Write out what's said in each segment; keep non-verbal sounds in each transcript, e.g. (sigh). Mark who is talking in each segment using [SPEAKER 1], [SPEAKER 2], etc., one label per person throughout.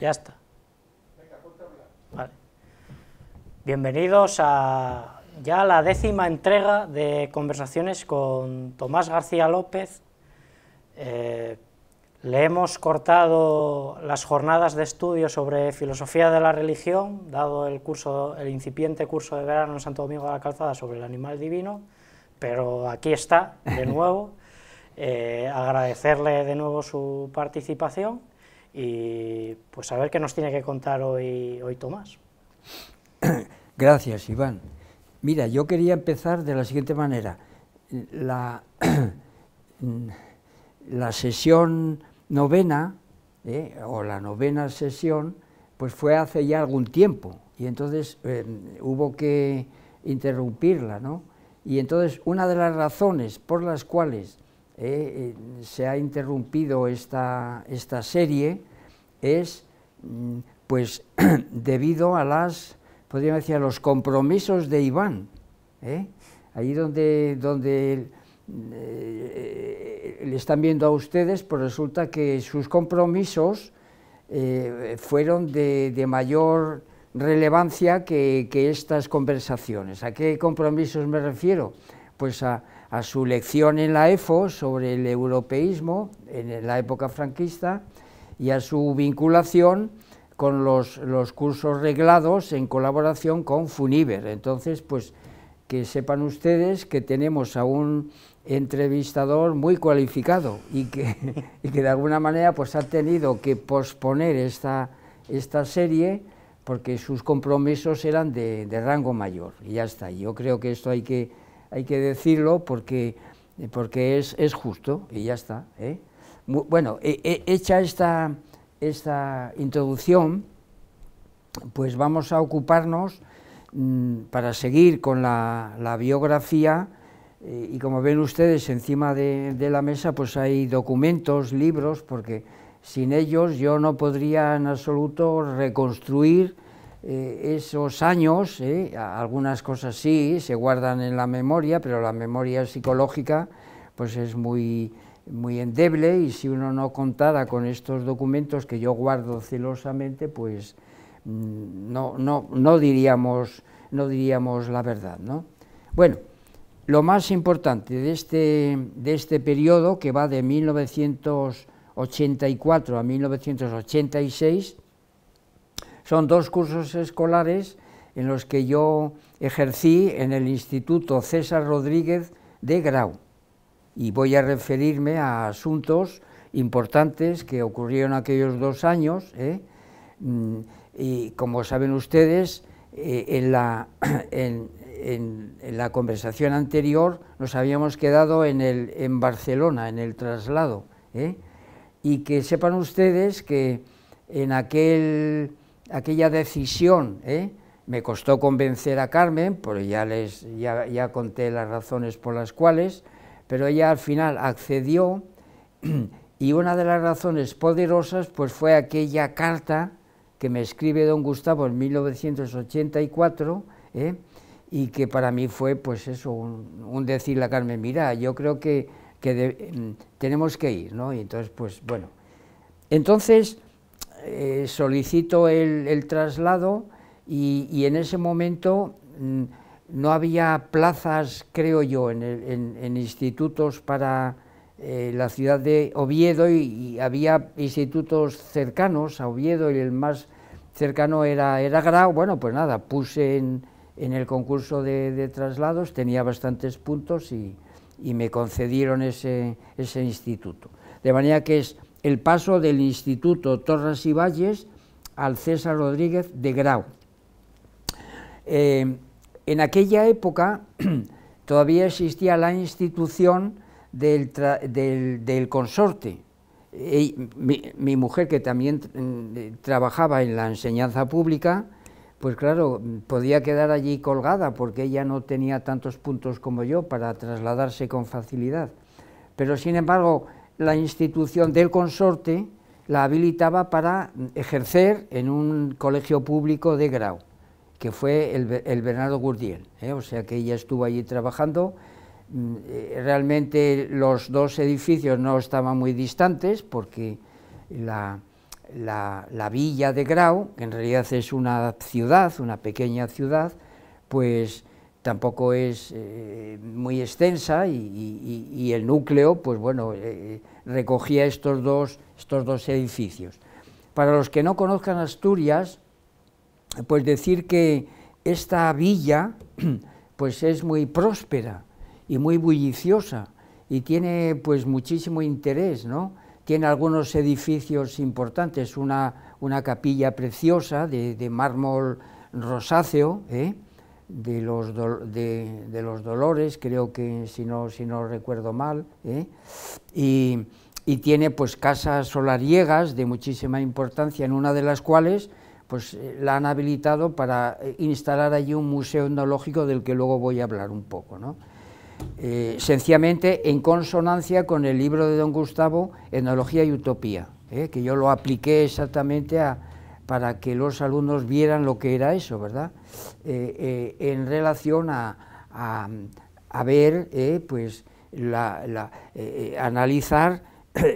[SPEAKER 1] Ya está. Bienvenidos a ya la décima entrega de conversaciones con Tomás García López. Eh, le hemos cortado las jornadas de estudio sobre filosofía de la religión, dado el, curso, el incipiente curso de verano en Santo Domingo de la Calzada sobre el animal divino, pero aquí está, de (laughs) nuevo. Eh, agradecerle de nuevo su participación y pues a ver qué nos tiene que contar hoy, hoy Tomás.
[SPEAKER 2] (clears throat) Gracias, Iván. Mira, yo quería empezar de la siguiente manera. La, (clears throat) sesión novena, ¿eh? o la novena sesión, pues fue hace ya algún tiempo, y entonces em, hubo que interrumpirla, ¿no? Y entonces una de las razones por las cuales eh, eh, se ha interrumpido esta, esta serie es mm, pues (clears throat) debido a las, decir, los compromisos de Iván. ¿eh? Ahí donde, donde eh, eh, le están viendo a ustedes, pues resulta que sus compromisos fueron de, mayor relevancia que, estas conversaciones. ¿A qué compromisos me refiero? Pues a su lección en la EFO sobre el europeísmo en la época franquista, y a su vinculación con los, los cursos reglados en colaboración con Funiver. Entonces, pues que sepan ustedes que tenemos a un entrevistador muy cualificado y que, (laughs) que de alguna manera pues ha tenido que posponer esta, esta serie porque sus compromisos eran de, rango mayor, y ya está. Yo creo que esto hay que, hay que decirlo porque, porque es, justo, y ya está. ¿eh? Bueno, e, e, hecha esta, esta introducción, pues vamos a ocuparnos mm, para seguir con la, biografía eh, y como ven ustedes encima de, la mesa pues hay documentos, libros, porque sin ellos yo no podría en absoluto reconstruir eh, esos años, eh, algunas cosas sí, se guardan en la memoria, pero la memoria psicológica pues es muy, muy endeble y si uno no contara con estos documentos que yo guardo celosamente, pues mm, no, no, no, diríamos, no diríamos la verdad. ¿no? Bueno, lo más importante de este, de este periodo, que va de 1984 a 1986, son dos cursos escolares en los que yo ejercí en el Instituto César Rodríguez de Grau y voy a referirme a asuntos importantes que ocurrieron aquellos dos años. ¿eh? Mm, y como saben ustedes, eh, en, la, (clears throat) en, en, la conversación anterior nos habíamos quedado en, el, en Barcelona, en el traslado. ¿eh? Y que sepan ustedes que en aquel, aquella decisión, me costó convencer a Carmen, porque ya, les, ya, ya conté las razones por las cuales, pero ella al final accedió y una de las razones poderosas pues fue aquella carta que me escribe don Gustavo en 1984 ¿eh? y que para mí fue pues eso, un, decir decirle a Carmen, mira, yo creo que, mm, tenemos que ir, ¿no? Y entonces pues bueno, entonces eh, solicito el, traslado y, en ese momento... Mm, no había plazas, creo yo, en, institutos para eh, la ciudad de Oviedo y, había institutos cercanos a Oviedo y el más cercano era, era Grau. Bueno, pues nada, puse en, el concurso de, traslados, tenía bastantes puntos y, me concedieron ese, instituto. De manera que es el paso del Instituto Torres y Valles al César Rodríguez de Grau. Eh, en aquella época (clears throat) todavía existía la institución del, consorte. mi, mujer, que también mm, eh, trabajaba en la enseñanza pública, pues claro, podía quedar allí colgada porque ella no tenía tantos puntos como yo para trasladarse con facilidad. Pero sin embargo, la institución del consorte la habilitaba para mm, ejercer en un colegio público de grau que fue el, Bernardo Gurdiel, ¿eh? o sea que ella estuvo allí trabajando. Mm, eh, realmente los dos edificios no estaban muy distantes porque la, villa de Grau, que en realidad es una ciudad, una pequeña ciudad, pues tampoco es eh, muy extensa y, el núcleo, pues bueno, recogía estos dos, estos dos edificios. Para los que no conozcan Asturias, pues decir que esta villa (clears throat) pues es muy próspera y muy bulliciosa y tiene pues muchísimo interés, ¿no? Tiene algunos edificios importantes, una, capilla preciosa de, mármol rosáceo, ¿eh? de, los de, los dolores, creo que si no, si no recuerdo mal, ¿eh? y, y tiene pues casas solariegas de muchísima importancia, en una de las cuales pues eh, la han habilitado para eh, instalar allí un museo etnológico del que luego voy a hablar un poco. ¿no? Eh, sencillamente en consonancia con el libro de don Gustavo, Etnología y Utopía, que yo lo apliqué exactamente a, para que los alumnos vieran lo que era eso, ¿verdad? en relación a, ver, pues, analizar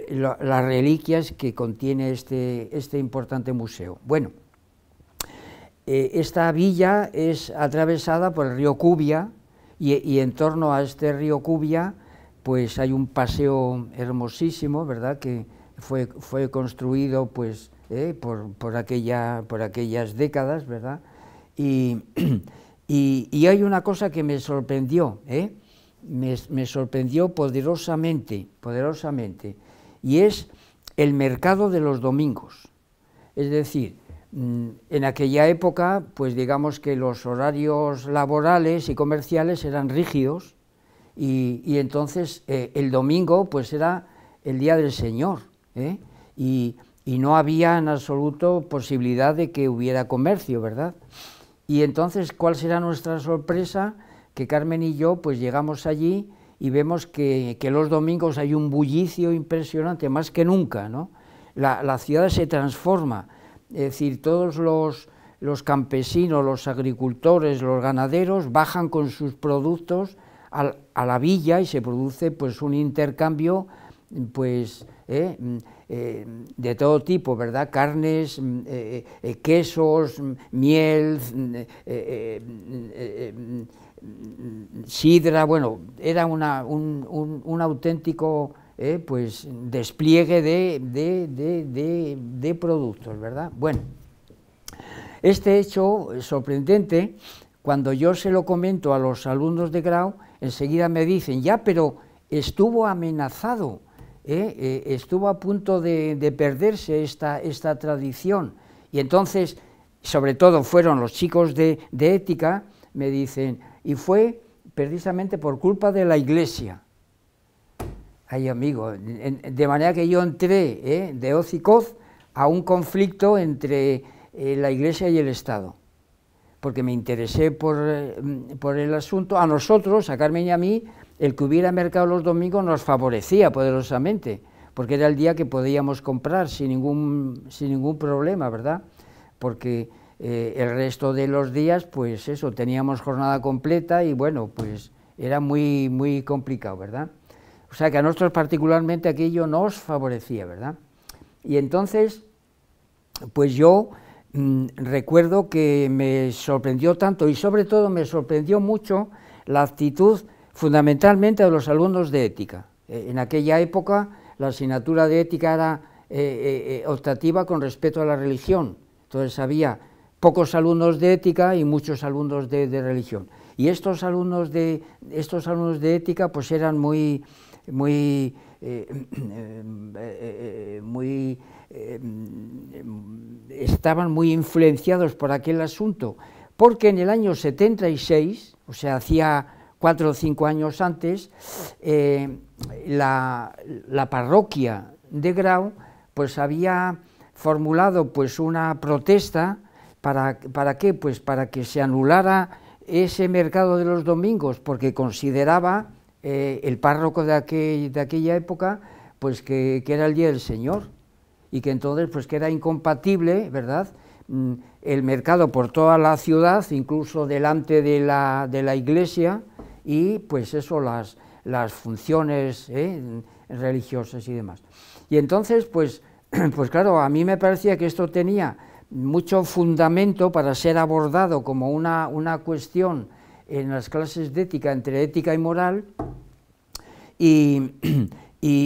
[SPEAKER 2] las reliquias que contiene este, este importante museo. Bueno. Eh, esta villa es atravesada por el río Cubia y, en torno a este río Cubia pues hay un paseo hermosísimo, ¿verdad?, que fue, fue construido pues, eh, por, aquella, por aquellas décadas, ¿verdad? (clears throat) Y, y, hay una cosa que me sorprendió, ¿eh? me, me sorprendió poderosamente, poderosamente, y es el mercado de los domingos. Es decir, Mm, en aquella época, pues digamos que los horarios laborales y comerciales eran rígidos y, entonces eh, el domingo pues era el día del Señor ¿eh? y, no había en absoluto posibilidad de que hubiera comercio, ¿verdad? Y entonces, ¿cuál será nuestra sorpresa? Que Carmen y yo pues llegamos allí y vemos que, los domingos hay un bullicio impresionante, más que nunca, ¿no? la ciudad se transforma es decir, todos los, campesinos, los agricultores, los ganaderos bajan con sus productos a, la villa y se produce pues un intercambio pues eh, mm, eh, de todo tipo, ¿verdad? Carnes, quesos, miel, sidra, bueno, era un, un auténtico eh, pues despliegue de, productos, ¿verdad? Bueno, este hecho sorprendente, cuando yo se lo comento a los alumnos de grau, enseguida me dicen, ya, pero estuvo amenazado, eh, eh, estuvo a punto de, perderse esta, tradición. Y entonces, sobre todo fueron los chicos de ética, me dicen, y fue precisamente por culpa de la iglesia. Ay, amigo, de manera que yo entré ¿eh? de hoz y coz a un conflicto entre eh, la Iglesia y el Estado, porque me interesé eh, por, el asunto. A nosotros, a Carmen y a mí, el que hubiera mercado los domingos nos favorecía poderosamente, porque era el día que podíamos comprar sin ningún, sin ningún problema, ¿verdad? Porque el resto de los días, pues eso, teníamos jornada completa y bueno, pues era muy, muy complicado, ¿verdad? O sea que a nosotros particularmente aquello nos favorecía, ¿verdad? Y entonces, pues yo mm, recuerdo que me sorprendió tanto y sobre todo me sorprendió mucho la actitud fundamentalmente de los alumnos de ética. Eh, en aquella época la asignatura de ética era eh, eh, optativa con respecto a la religión. Entonces había pocos alumnos de ética y muchos alumnos de, de religión. Y estos alumnos de, estos alumnos de ética pues eran muy, muy, eh, em, eh, eh, muy em, estaban muy influenciados por aquel asunto, porque en el año 76, o sea, hacía cuatro o cinco años antes, la, parroquia de Grau pues había formulado pues una protesta para, para qué pues para que se anulara ese mercado de los domingos porque consideraba eh, el párroco de, aquella época, pues que, era el día del Señor y que entonces pues que era incompatible, ¿verdad? Mm, el mercado por toda la ciudad, incluso delante de la, iglesia y pues eso, las, funciones ¿eh? religiosas y demás. Y entonces pues, (clears throat) pues claro, a mí me parecía que esto tenía mucho fundamento para ser abordado como una cuestión en las clases de ética, entre ética y moral, (clears throat) y,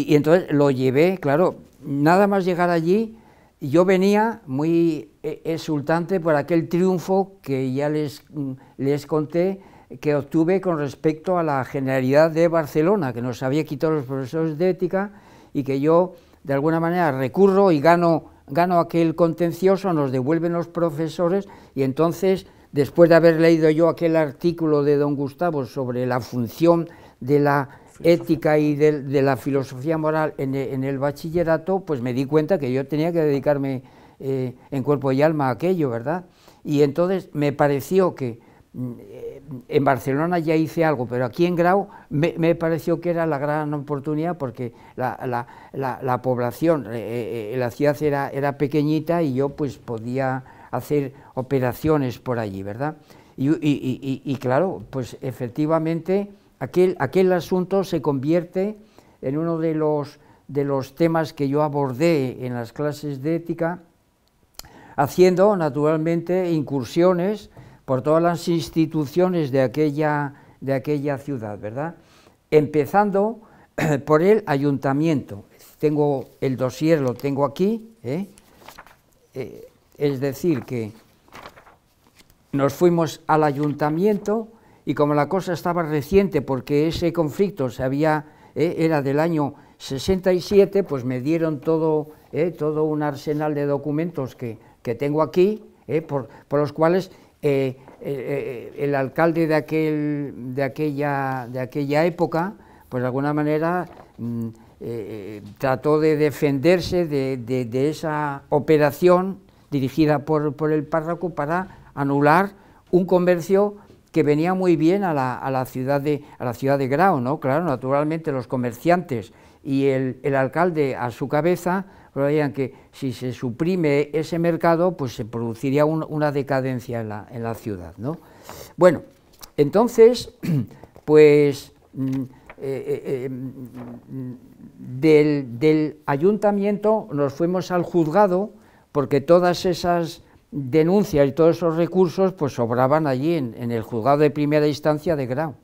[SPEAKER 2] entonces lo llevé, claro, nada más llegar allí, yo venía muy e, exultante por aquel triunfo que ya les, mm, les conté, que obtuve con respecto a la Generalidad de Barcelona, que nos había quitado los profesores de ética y que yo, de alguna manera, recurro y gano, gano aquel contencioso, nos devuelven los profesores y entonces después de haber leído yo aquel artículo de don Gustavo sobre la función de la ética y de, la filosofía moral e, en, el bachillerato, pues me di cuenta que yo tenía que dedicarme eh, en cuerpo y alma a aquello, ¿verdad? Y entonces me pareció que mm, eh, en Barcelona ya hice algo, pero aquí en Grau me, pareció que era la gran oportunidad porque la, población, eh, la ciudad era, era pequeñita y yo pues podía hacer operaciones por allí, ¿verdad? Y, claro, pues efectivamente aquel, aquel asunto se convierte en uno de los, de los temas que yo abordé en las clases de ética, haciendo naturalmente incursiones por todas las instituciones de aquella, de aquella ciudad, ¿verdad? Empezando (clears throat) por el ayuntamiento. Tengo el dossier, lo tengo aquí. ¿eh? eh es decir, que nos fuimos al ayuntamiento y como la cosa estaba reciente porque ese conflicto se había, eh, era del año 67, pues me dieron todo, eh, todo un arsenal de documentos que, tengo aquí, eh, por, los cuales el alcalde de, aquel, de, aquella, de aquella época, pues de alguna manera mm, trató de defenderse de esa operación dirigida por, el párroco para anular un comercio que venía muy bien a la, a la, ciudad, de, a la ciudad de Grau, ¿no? Claro, naturalmente los comerciantes y el, alcalde a su cabeza creían pues, que si se suprime ese mercado, pues se produciría una decadencia en la, ciudad, Bueno, entonces, (clears throat) pues mm, eh, eh, eh, mm, del, del ayuntamiento nos fuimos al juzgado porque todas esas denuncias y todos esos recursos pues sobraban allí en, el juzgado de primera instancia de Grau.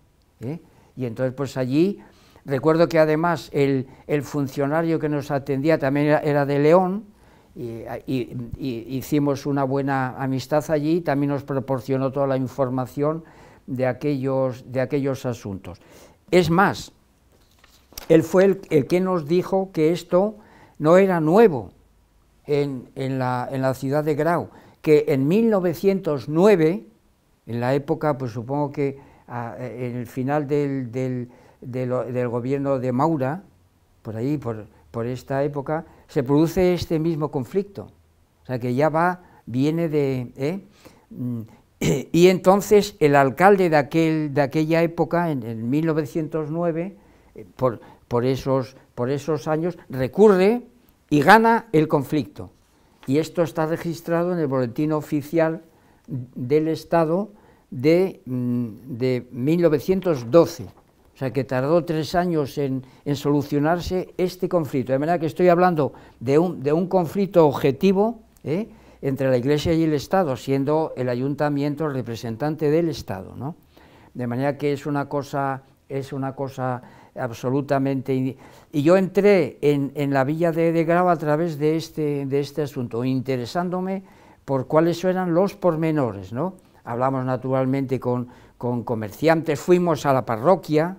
[SPEAKER 2] ¿eh? Y entonces pues allí, recuerdo que además el, funcionario que nos atendía también era, de León, y, hicimos una buena amistad allí, también nos proporcionó toda la información de aquellos, de aquellos asuntos. Es más, él fue el que nos dijo que esto no era nuevo, en, la, en la ciudad de Grau, que en 1909, en la época, pues supongo que en el final del, gobierno de Maura, por ahí, por, esta época, se produce este mismo conflicto. O sea, que ya va, viene de... ¿eh? Mm. (clears throat) Y entonces el alcalde de, aquel, de aquella época, en, en 1909, eh, por, por, esos, por esos años, recurre y gana el conflicto. Y esto está registrado en el Boletín Oficial del Estado de, 1912. Mm, o sea que tardó tres años en, en, solucionarse este conflicto. De manera que estoy hablando de un, de un conflicto objetivo ¿eh? entre la Iglesia y el Estado, siendo el ayuntamiento el representante del Estado. ¿no? De manera que es una cosa, es una cosa absolutamente... Y yo entré en, la villa de, de, Grau a través de este, de este asunto, interesándome por cuáles eran los pormenores, ¿no? Hablamos naturalmente con, con comerciantes, fuimos a la parroquia,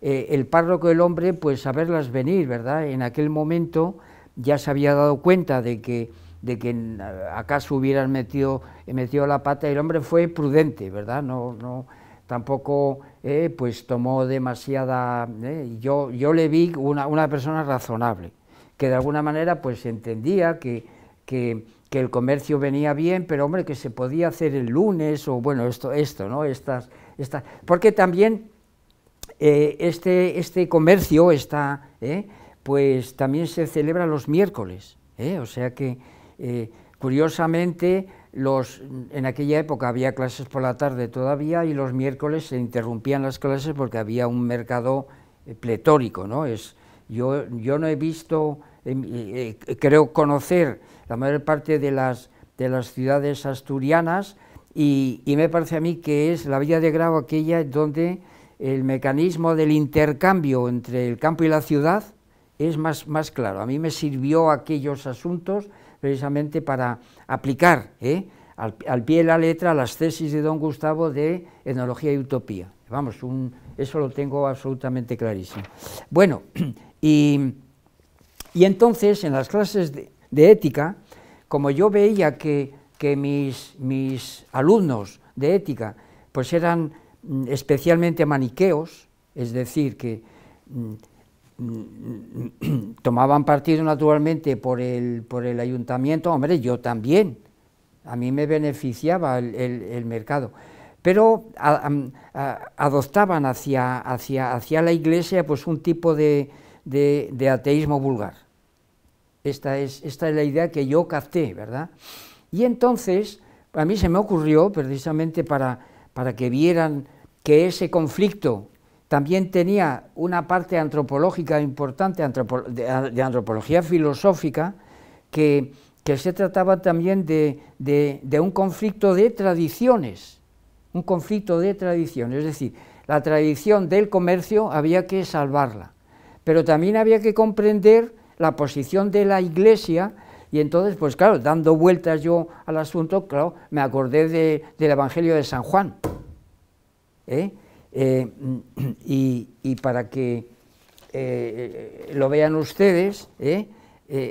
[SPEAKER 2] eh, el párroco el hombre, pues a verlas venir, ¿verdad? En aquel momento ya se había dado cuenta de que, de que acaso hubieran metido, la pata, y el hombre fue prudente, ¿verdad? No, no, tampoco eh, pues tomó demasiada... Eh, yo, yo le vi una, persona razonable, que de alguna manera pues entendía que, que, el comercio venía bien, pero hombre, que se podía hacer el lunes o bueno, esto, esto ¿no? Estas, estas, porque también eh, este, este comercio está... pues también se celebra los miércoles, o sea que curiosamente en aquella época había clases por la tarde todavía y los miércoles se interrumpían las clases porque había un mercado eh, pletórico. ¿no? Es, yo, yo no he visto, eh, eh, creo conocer la mayor parte de las, de las ciudades asturianas y, me parece a mí que es la Villa de Grau aquella donde el mecanismo del intercambio entre el campo y la ciudad es más claro. A mí me sirvió aquellos asuntos precisamente para aplicar ¿eh? al, pie de la letra las tesis de don Gustavo de etnología y utopía. Vamos, eso lo tengo absolutamente clarísimo. Bueno, (clears throat) y, entonces en las clases de, ética, como yo veía que, mis, mis alumnos de ética pues eran mm, especialmente maniqueos, es decir, que mm, (clears throat) tomaban partido naturalmente por el, por el ayuntamiento, hombre, yo también, a mí me beneficiaba el, mercado, pero adoptaban hacia, hacia, hacia la iglesia pues un tipo de, ateísmo vulgar. Esta es, esta la idea que yo capté, ¿verdad? Y entonces, a mí se me ocurrió, precisamente para, para que vieran que ese conflicto también tenía una parte antropológica importante, de, antropología filosófica, que, se trataba también de, un conflicto de tradiciones, un conflicto de tradiciones, es decir, la tradición del comercio había que salvarla, pero también había que comprender la posición de la Iglesia y entonces, pues claro, dando vueltas yo al asunto, claro, me acordé del Evangelio de San Juan. ¿eh? Eh, (clears throat) y, para que eh, eh, lo vean ustedes,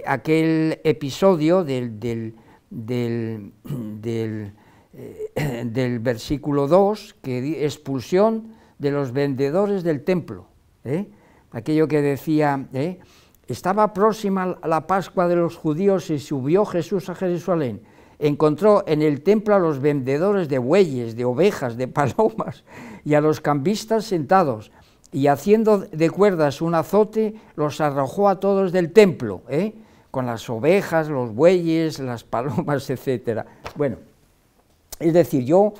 [SPEAKER 2] aquel episodio del, del, (clears throat) (clears throat) versículo 2, que expulsión de los vendedores del templo, aquello que decía... Estaba próxima la Pascua de los judíos y subió Jesús a Jerusalén encontró en el templo a los vendedores de bueyes, de ovejas, de palomas y a los cambistas sentados, y haciendo de cuerdas un azote, los arrojó a todos del templo, ¿eh? con las ovejas, los bueyes, las palomas, (laughs) etc. Bueno, es decir, yo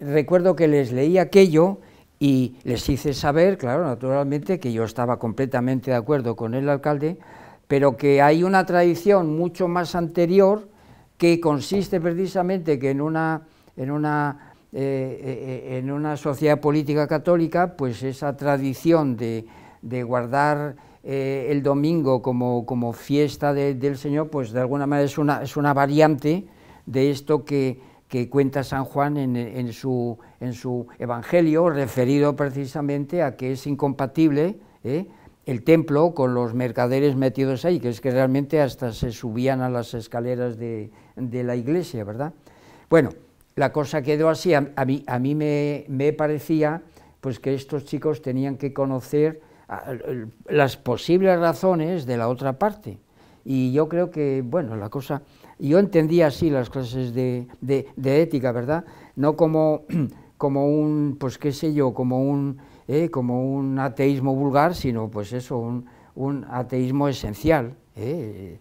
[SPEAKER 2] recuerdo que les leí aquello y les hice saber, claro, naturalmente, que yo estaba completamente de acuerdo con el alcalde, pero que hay una tradición mucho más anterior, que consiste precisamente que en una, en una, eh, eh, en una sociedad política católica, pues esa tradición de, guardar eh, el domingo como, como fiesta del Señor, pues de alguna manera es una, es una variante de esto que, cuenta San Juan en, su, en su Evangelio, referido precisamente a que es incompatible el templo con los mercaderes metidos ahí, que es que realmente hasta se subían a las escaleras de, de la iglesia, ¿verdad? Bueno, la cosa quedó así, a, mí, a mí me, parecía pues que estos chicos tenían que conocer las posibles razones de la otra parte. Y yo creo que, bueno, la cosa, yo entendía así las clases de, ética, ¿verdad? No como, (clears throat) como un, pues qué sé yo, como un, ¿eh? como un ateísmo vulgar, sino pues eso, un, un ateísmo esencial. Eh,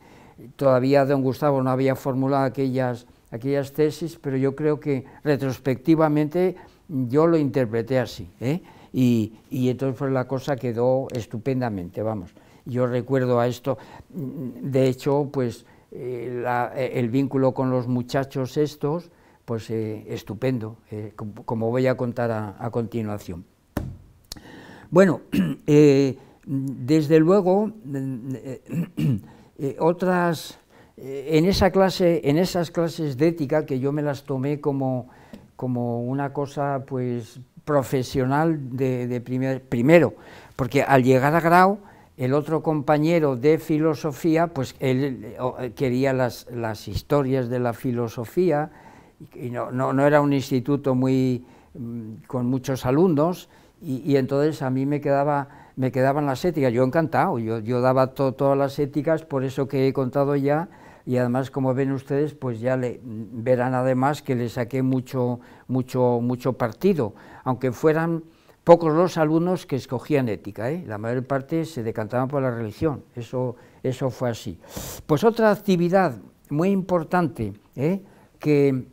[SPEAKER 2] Todavía don Gustavo no había formulado aquellas, aquellas tesis, pero yo creo que retrospectivamente yo lo interpreté así. ¿eh? Y, entonces la cosa quedó estupendamente, vamos. Yo recuerdo a esto, mm, de hecho, pues eh, eh, el vínculo con los muchachos estos, pues estupendo, como, voy a contar a continuación. Bueno, (clears throat) desde luego, mm, (clears throat) Eh, otras, eh, en, esa clase, en esas clases de ética que yo me las tomé como, como una cosa pues profesional de, primer, primero, porque al llegar a Grau, el otro compañero de filosofía, pues él eh, quería las, las historias de la filosofía, y no, no, no, era un instituto muy, mm, con muchos alumnos, y entonces a mí me quedaba me quedaban las éticas, yo encantado, yo, yo daba todas las éticas, por eso que he contado ya, y además como ven ustedes, pues ya le, verán además que le saqué mucho, mucho, mucho partido, aunque fueran pocos los alumnos que escogían ética, ¿eh? la mayor parte se decantaban por la religión, eso, eso fue así. Pues otra actividad muy importante ¿eh? que,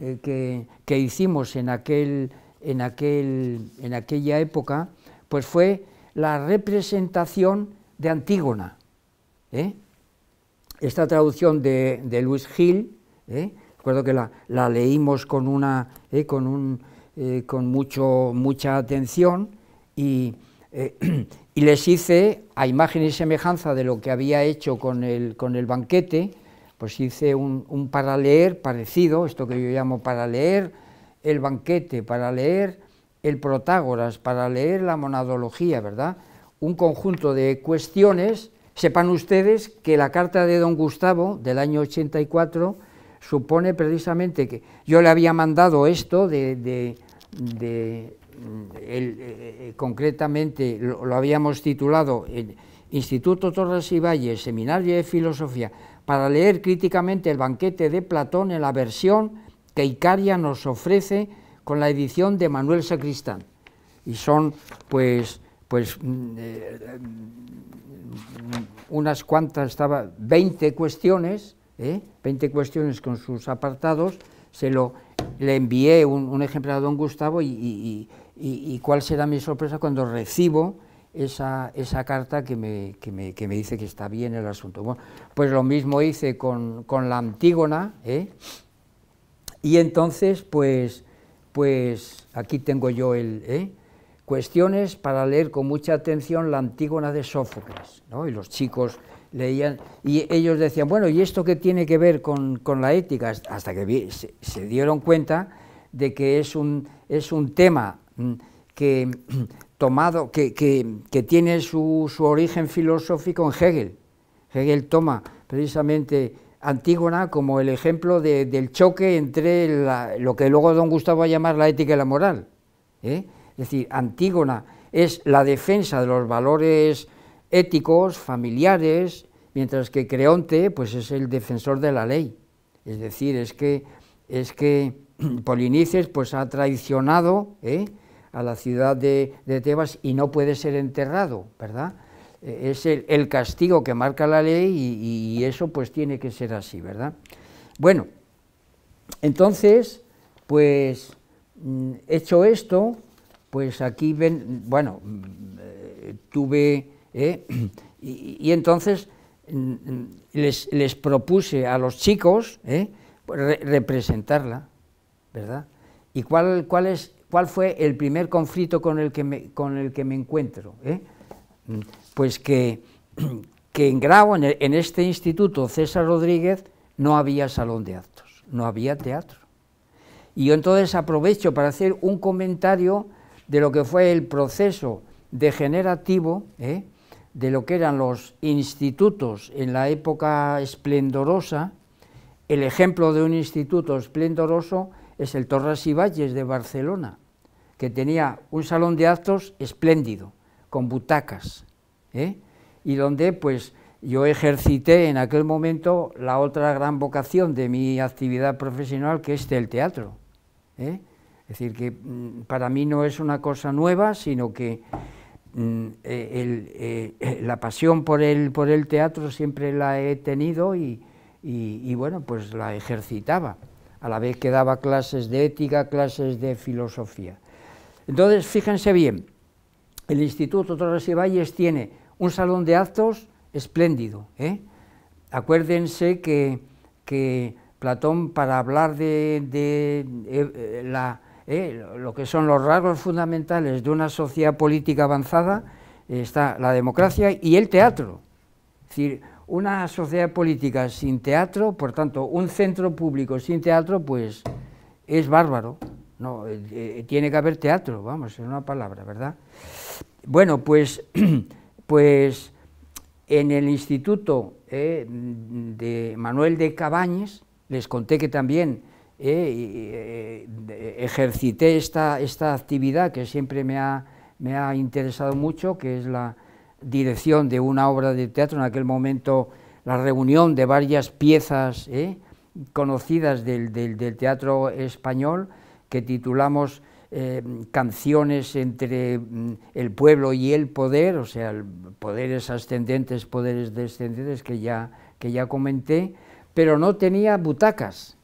[SPEAKER 2] eh, que, que, hicimos en, aquel, en, aquel, en aquella época, pues fue la representación de Antígona. ¿eh? Esta traducción de, de Luis Gil, ¿eh? recuerdo que la, leímos con, una, ¿eh? con, un, con mucho, mucha atención (clears throat) y, les hice, a imagen y semejanza de lo que había hecho con el, con el banquete, pues hice un, un para leer parecido, esto que yo llamo para leer, el banquete para leer, el Protágoras para leer la monadología, ¿verdad? Un conjunto de cuestiones. Sepan ustedes que la carta de don Gustavo del año 84 supone precisamente que yo le había mandado esto de, eh, eh, concretamente lo, habíamos titulado Instituto Torres y Valle, Seminario de Filosofía, para leer críticamente el banquete de Platón en la versión que Icaria nos ofrece con la edición de Manuel Sacristán. Y son, pues, pues mm, eh, unas cuantas, estaba 20 cuestiones, 20 ¿eh? cuestiones con sus apartados, se lo, le envié un, ejemplar a don Gustavo y, cuál será mi sorpresa cuando recibo esa, esa carta que me, que, me, dice que está bien el asunto. pues lo mismo hice con, la Antígona, ¿eh? y entonces, pues, pues aquí tengo yo el... ¿eh? Cuestiones para leer con mucha atención la Antígona de Sófocles, y los chicos leían, y ellos decían, bueno, ¿y esto qué tiene que ver con, la ética? Hasta que se, dieron cuenta de que es un, es un tema mm, que, (clears throat) tomado, que, tiene su, su, origen filosófico en Hegel. Hegel toma precisamente Antígona como el ejemplo del choque entre lo que luego don Gustavo va a llamar la ética y la moral. ¿eh? Es decir, Antígona es la defensa de los valores éticos, familiares, mientras que Creonte pues, es el defensor de la ley. Es decir, es que, es que (clears throat) Polinices pues, ha traicionado ¿eh? a la ciudad de Tebas y no puede ser enterrado, ¿verdad? Eh, es el, castigo que marca la ley y, eso pues tiene que ser así, ¿verdad? Bueno, entonces, pues mm, hecho esto, pues aquí ven, bueno, mm, tuve, eh, (clears throat) y, entonces mm, les, propuse a los chicos eh, representarla, ¿verdad? ¿Y cuál, cuál, es, cuál fue el primer conflicto con el que me, con el que me encuentro? Eh? pues que, en Grau, en, este instituto César Rodríguez, no había salón de actos, no había teatro. Y yo entonces aprovecho para hacer un comentario de lo que fue el proceso degenerativo ¿eh? de lo que eran los institutos en la época esplendorosa. El ejemplo de un instituto esplendoroso es el Torres y Valles de Barcelona, que tenía un salón de actos espléndido, con butacas, ¿eh? y donde pues yo ejercité en aquel momento la otra gran vocación de mi actividad profesional, que es el teatro. ¿eh? Es decir, que mm, para mí no es una cosa nueva, sino que mm, eh, la pasión por el, teatro siempre la he tenido y, y bueno, pues la ejercitaba, a la vez que daba clases de ética, clases de filosofía. Entonces, fíjense bien, el Instituto Torres y Valles tiene un salón de actos espléndido. ¿eh? Acuérdense que, Platón, para hablar de, eh, eh, lo que son los rasgos fundamentales de una sociedad política avanzada, está la democracia y el teatro. Es decir, una sociedad política sin teatro, por tanto, un centro público sin teatro, pues es bárbaro. No, tiene que haber teatro, vamos, es una palabra, ¿verdad? Bueno, pues (clears throat) Pues en el instituto eh, de Manuel de Cabañes, les conté que también eh, eh, ejercité esta, actividad que siempre me ha, interesado mucho, que es la dirección de una obra de teatro, en aquel momento la reunión de varias piezas conocidas del teatro español, que titulamos Em, canciones entre mm, el pueblo y el poder, o sea, poderes ascendentes, poderes descendentes que ya, que ya comenté, pero no tenía butacas.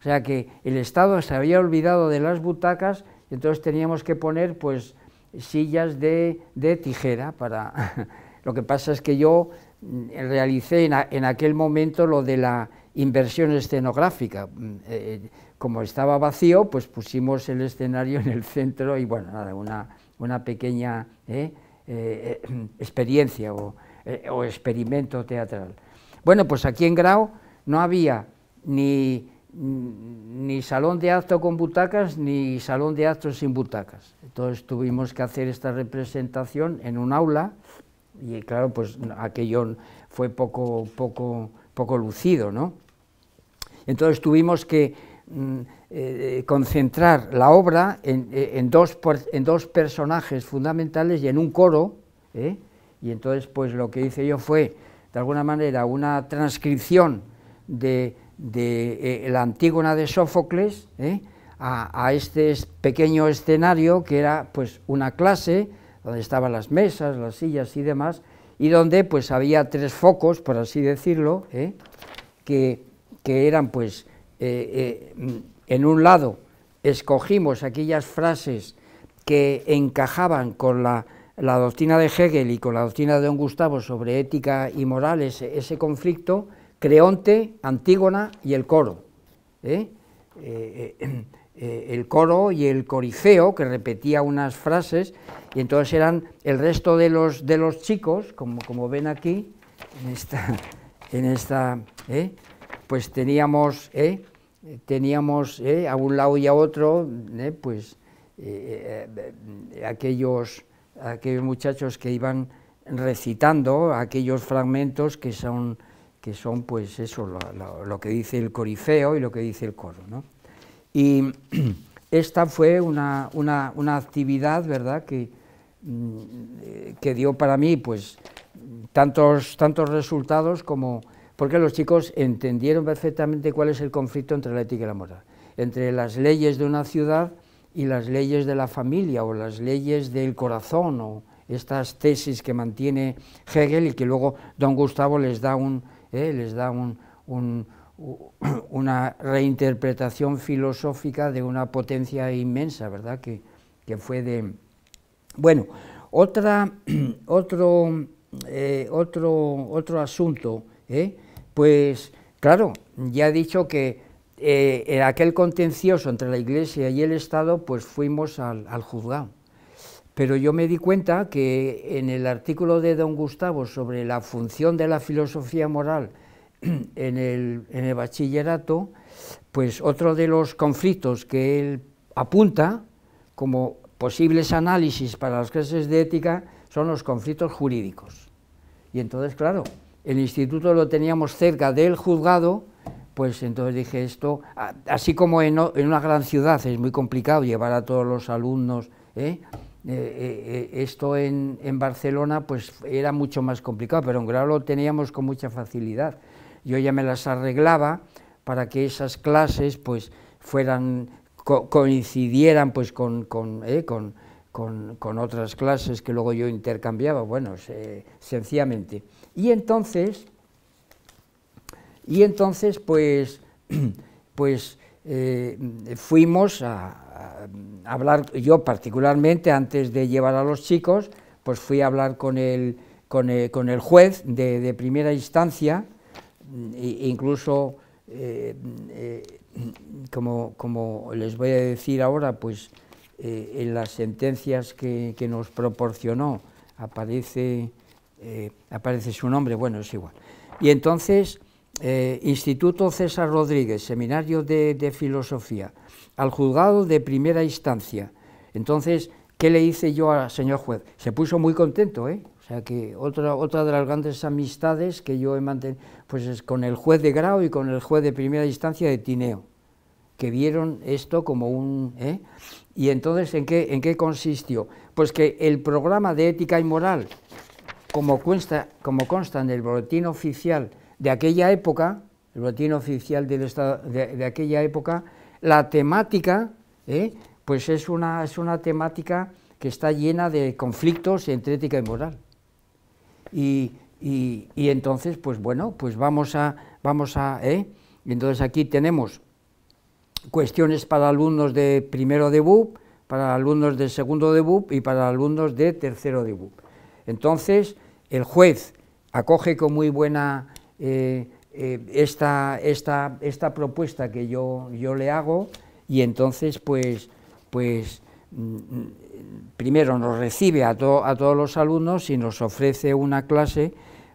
[SPEAKER 2] O sea que el Estado se había olvidado de las butacas, entonces teníamos que poner pues sillas de, tijera para... (laughs) lo que pasa es que yo mm, realicé en, aquel momento lo de la inversión escenográfica. Mm, eh, como estaba vacío, pues pusimos el escenario en el centro y bueno, una, una pequeña ¿eh? Eh, experiencia eh, o, experimento teatral. Bueno, pues aquí en Grau no había ni, ni salón de acto con butacas ni salón de actos sin butacas. Entonces tuvimos que hacer esta representación en un aula y claro, pues aquello fue poco, poco, poco lucido, ¿no? Entonces tuvimos que Mm, eh, eh, concentrar la obra eh, en, dos, personajes fundamentales y en un coro, y entonces pues lo que hice yo fue, de alguna manera, una transcripción de, la Antígona de Sófocles a, este pequeño escenario que era pues una clase, donde estaban las mesas, las sillas y demás, y donde pues había tres focos, por así decirlo, que, que eran pues eh, eh, en un lado escogimos aquellas frases que encajaban con la, doctrina de Hegel y con la doctrina de Don Gustavo sobre ética y moral, ese, conflicto, Creonte, Antígona y el coro. ¿eh? el coro y el corifeo, que repetía unas frases, y entonces eran el resto de los, de los chicos, como, como ven aquí, en esta, en esta pues teníamos, eh, teníamos eh, a un lado y a otro, eh, pues aquellos, aquellos muchachos que iban recitando aquellos fragmentos que son, que son pues eso, lo, que dice el corifeo y lo que dice el coro. Y (clears throat) esta fue una, actividad, ¿verdad?, que, mm, que dio para mí pues tantos, tantos resultados como porque los chicos entendieron perfectamente cuál es el conflicto entre la ética y la moral, entre las leyes de una ciudad y las leyes de la familia o las leyes del corazón o estas tesis que mantiene Hegel y que luego don Gustavo les da, un, eh, les da un, una reinterpretación filosófica de una potencia inmensa, ¿verdad? Que, fue de... Bueno, otra, (clears throat) otro, eh, otro, otro asunto ¿eh? Pues claro, ya he dicho que eh, en aquel contencioso entre la Iglesia y el Estado, pues fuimos al, juzgado. Pero yo me di cuenta que en el artículo de don Gustavo sobre la función de la filosofía moral (clears throat) en el, bachillerato, pues otro de los conflictos que él apunta como posibles análisis para las clases de ética son los conflictos jurídicos. Y entonces, claro, el instituto lo teníamos cerca del juzgado, pues entonces dije esto, así como en, una gran ciudad es muy complicado llevar a todos los alumnos, ¿eh? Eh, eh, esto en, Barcelona pues era mucho más complicado, pero en grado lo teníamos con mucha facilidad. Yo ya me las arreglaba para que esas clases pues fueran coincidieran pues con, con, otras clases que luego yo intercambiaba, bueno, sencillamente. Y entonces, y entonces pues, (clears throat) pues eh, fuimos a, hablar, yo particularmente, antes de llevar a los chicos, pues fui a hablar con el, con el, juez de, primera instancia, e incluso, eh, eh, como, como, les voy a decir ahora, pues en las sentencias que, que nos proporcionó aparece eh, aparece su nombre, bueno, es igual. Y entonces, eh, Instituto César Rodríguez, Seminario de, Filosofía, al juzgado de primera instancia. Entonces, ¿qué le hice yo al señor juez? Se puso muy contento, ¿eh? O sea que otra, otra de las grandes amistades que yo he mantenido, pues es con el juez de grado y con el juez de primera instancia de Tineo, que vieron esto como un... ¿eh? Y entonces, ¿en qué, ¿en qué consistió? Pues que el programa de ética y moral como consta, en el boletín oficial de aquella época, el boletín oficial de, aquella época, la temática, ¿eh? pues es una, es una temática que está llena de conflictos entre ética y moral. Y, entonces, pues bueno, pues vamos a, vamos a, ¿eh? entonces aquí tenemos cuestiones para alumnos de primero de BUP, para alumnos de segundo de BUP y para alumnos de tercero de BUP. Entonces, el juez acoge con muy buena eh, eh, esta, propuesta que yo, le hago y entonces pues, pues mm, mm, primero nos recibe a, a todos los alumnos y nos ofrece una clase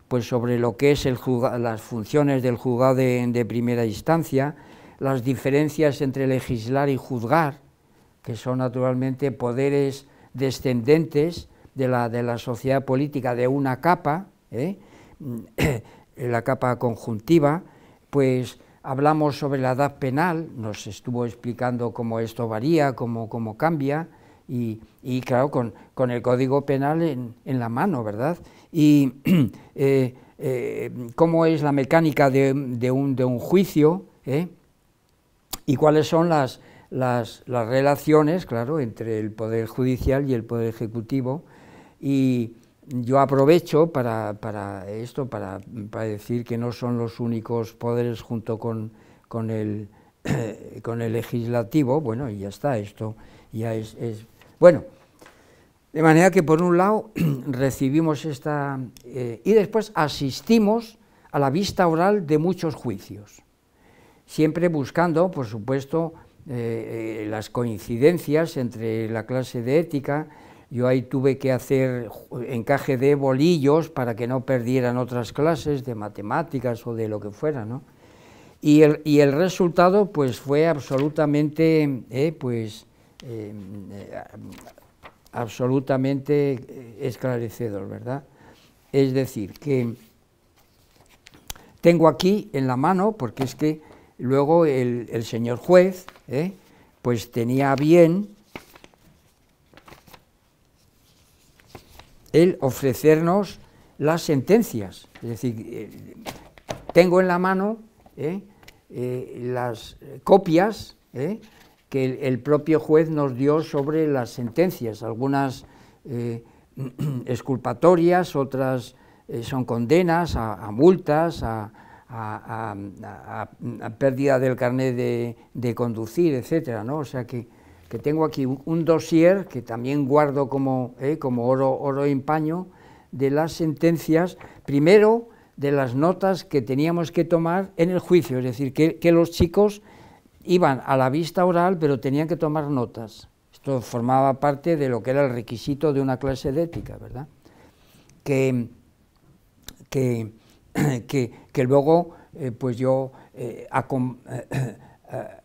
[SPEAKER 2] pues sobre lo que es el las funciones del juzgado de, primera instancia, las diferencias entre legislar y juzgar, que son naturalmente poderes descendentes de la, de la sociedad política de una capa, ¿eh? mm, (coughs) la capa conjuntiva, pues hablamos sobre la edad penal, nos estuvo explicando cómo esto varía, cómo, cambia, y, claro, con, el Código Penal en, la mano, ¿verdad? Y (coughs) eh, eh, cómo es la mecánica de, un, juicio, y cuáles son las, las, relaciones, claro, entre el Poder Judicial y el Poder Ejecutivo, y yo aprovecho para, para esto, para, para, decir que no son los únicos poderes junto con, con, el, (clears throat) con el legislativo, bueno, y ya está, esto ya es, Bueno, de manera que por un lado (clears throat) recibimos esta... Eh, y después asistimos a la vista oral de muchos juicios, siempre buscando, por supuesto, eh, eh, las coincidencias entre la clase de ética yo ahí tuve que hacer encaje de bolillos para que no perdieran otras clases de matemáticas o de lo que fuera, ¿no? Y el, resultado pues fue absolutamente, eh, pues, em, eh, absolutamente eh, esclarecedor, ¿verdad? Es decir, que tengo aquí en la mano, porque es que luego el, señor juez, pues tenía bien el ofrecernos las sentencias. Es decir, eh, tengo en la mano eh, eh, las copias que el, propio juez nos dio sobre las sentencias, algunas (clears throat) exculpatorias, otras son condenas a, multas, a, pérdida del carnet de, de conducir, etcétera, ¿no? O sea que que tengo aquí un, dossier que también guardo como, eh, como oro, oro en paño de las sentencias, primero de las notas que teníamos que tomar en el juicio, es decir, que, los chicos iban a la vista oral pero tenían que tomar notas. Esto formaba parte de lo que era el requisito de una clase de ética, ¿verdad? Que, (clears throat) luego eh, pues yo eh,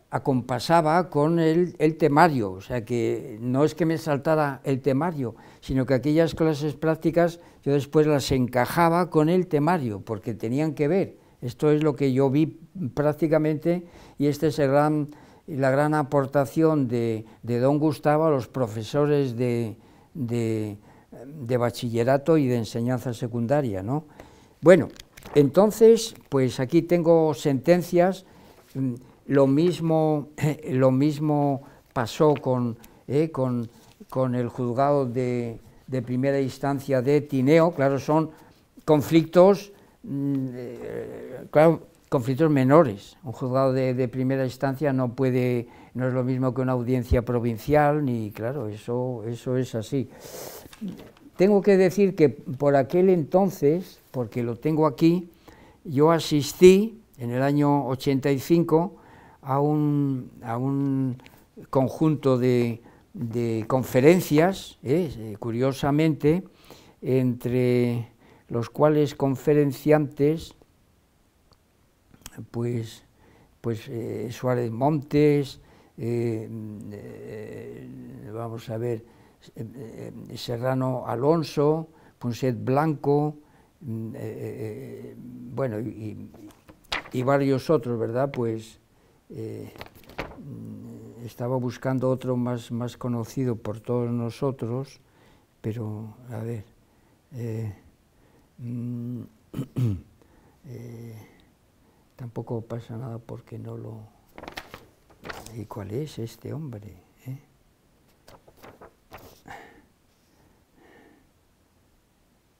[SPEAKER 2] acompasaba con el, temario, o sea que no es que me saltara el temario, sino que aquellas clases prácticas yo después las encajaba con el temario, porque tenían que ver. Esto es lo que yo vi prácticamente y esta es el gran, la gran aportación de, don Gustavo a los profesores de, bachillerato y de enseñanza secundaria. Bueno, entonces, pues aquí tengo sentencias mm, lo mismo, (clears throat) lo mismo pasó con, eh, con, con, el juzgado de, de, primera instancia de Tineo. Claro, son conflictos, mm, eh, claro, conflictos menores. Un juzgado de, de, primera instancia no puede, no es lo mismo que una audiencia provincial, ni claro, eso, eso es así. Tengo que decir que por aquel entonces, porque lo tengo aquí, yo asistí en el año 85 a un, a un conjunto de, de conferencias, ¿eh? Eh, curiosamente, entre los cuales conferenciantes, pues, pues eh, Suárez Montes, vamos a ver, Serrano Alonso, Ponset Blanco, mm, bueno, y, varios otros, ¿verdad? Pues eh, mm, estaba buscando otro más, más conocido por todos nosotros, pero a ver, eh, mm, (clears throat) eh, tampoco pasa nada porque no lo... ¿Y cuál es este hombre?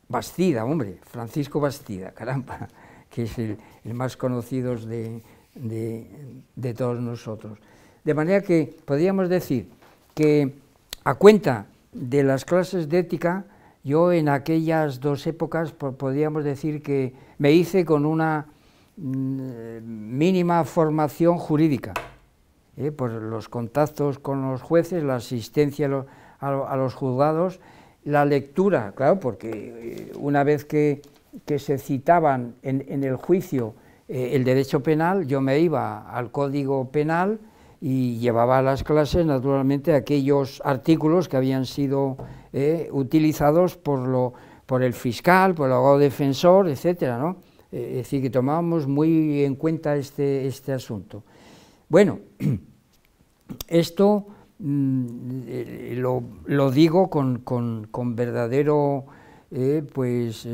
[SPEAKER 2] Bastida, hombre, Francisco Bastida, caramba, (laughs) que es el, el más conocido de, de, todos nosotros. De manera que podríamos decir que a cuenta de las clases de ética, yo en aquellas dos épocas podríamos decir que me hice con una mm, mínima formación jurídica, ¿eh? por los contactos con los jueces, la asistencia a los, juzgados, la lectura, claro, porque eh, una vez que, se citaban en el juicio, eh, el derecho penal, yo me iba al código penal y llevaba a las clases, naturalmente, aquellos artículos que habían sido eh, utilizados por, lo, por el fiscal, por el abogado defensor, etc. ¿no? Eh, es decir, que tomábamos muy en cuenta este, este asunto. Bueno, (clears throat) esto mm, lo, digo con, con verdadero pues,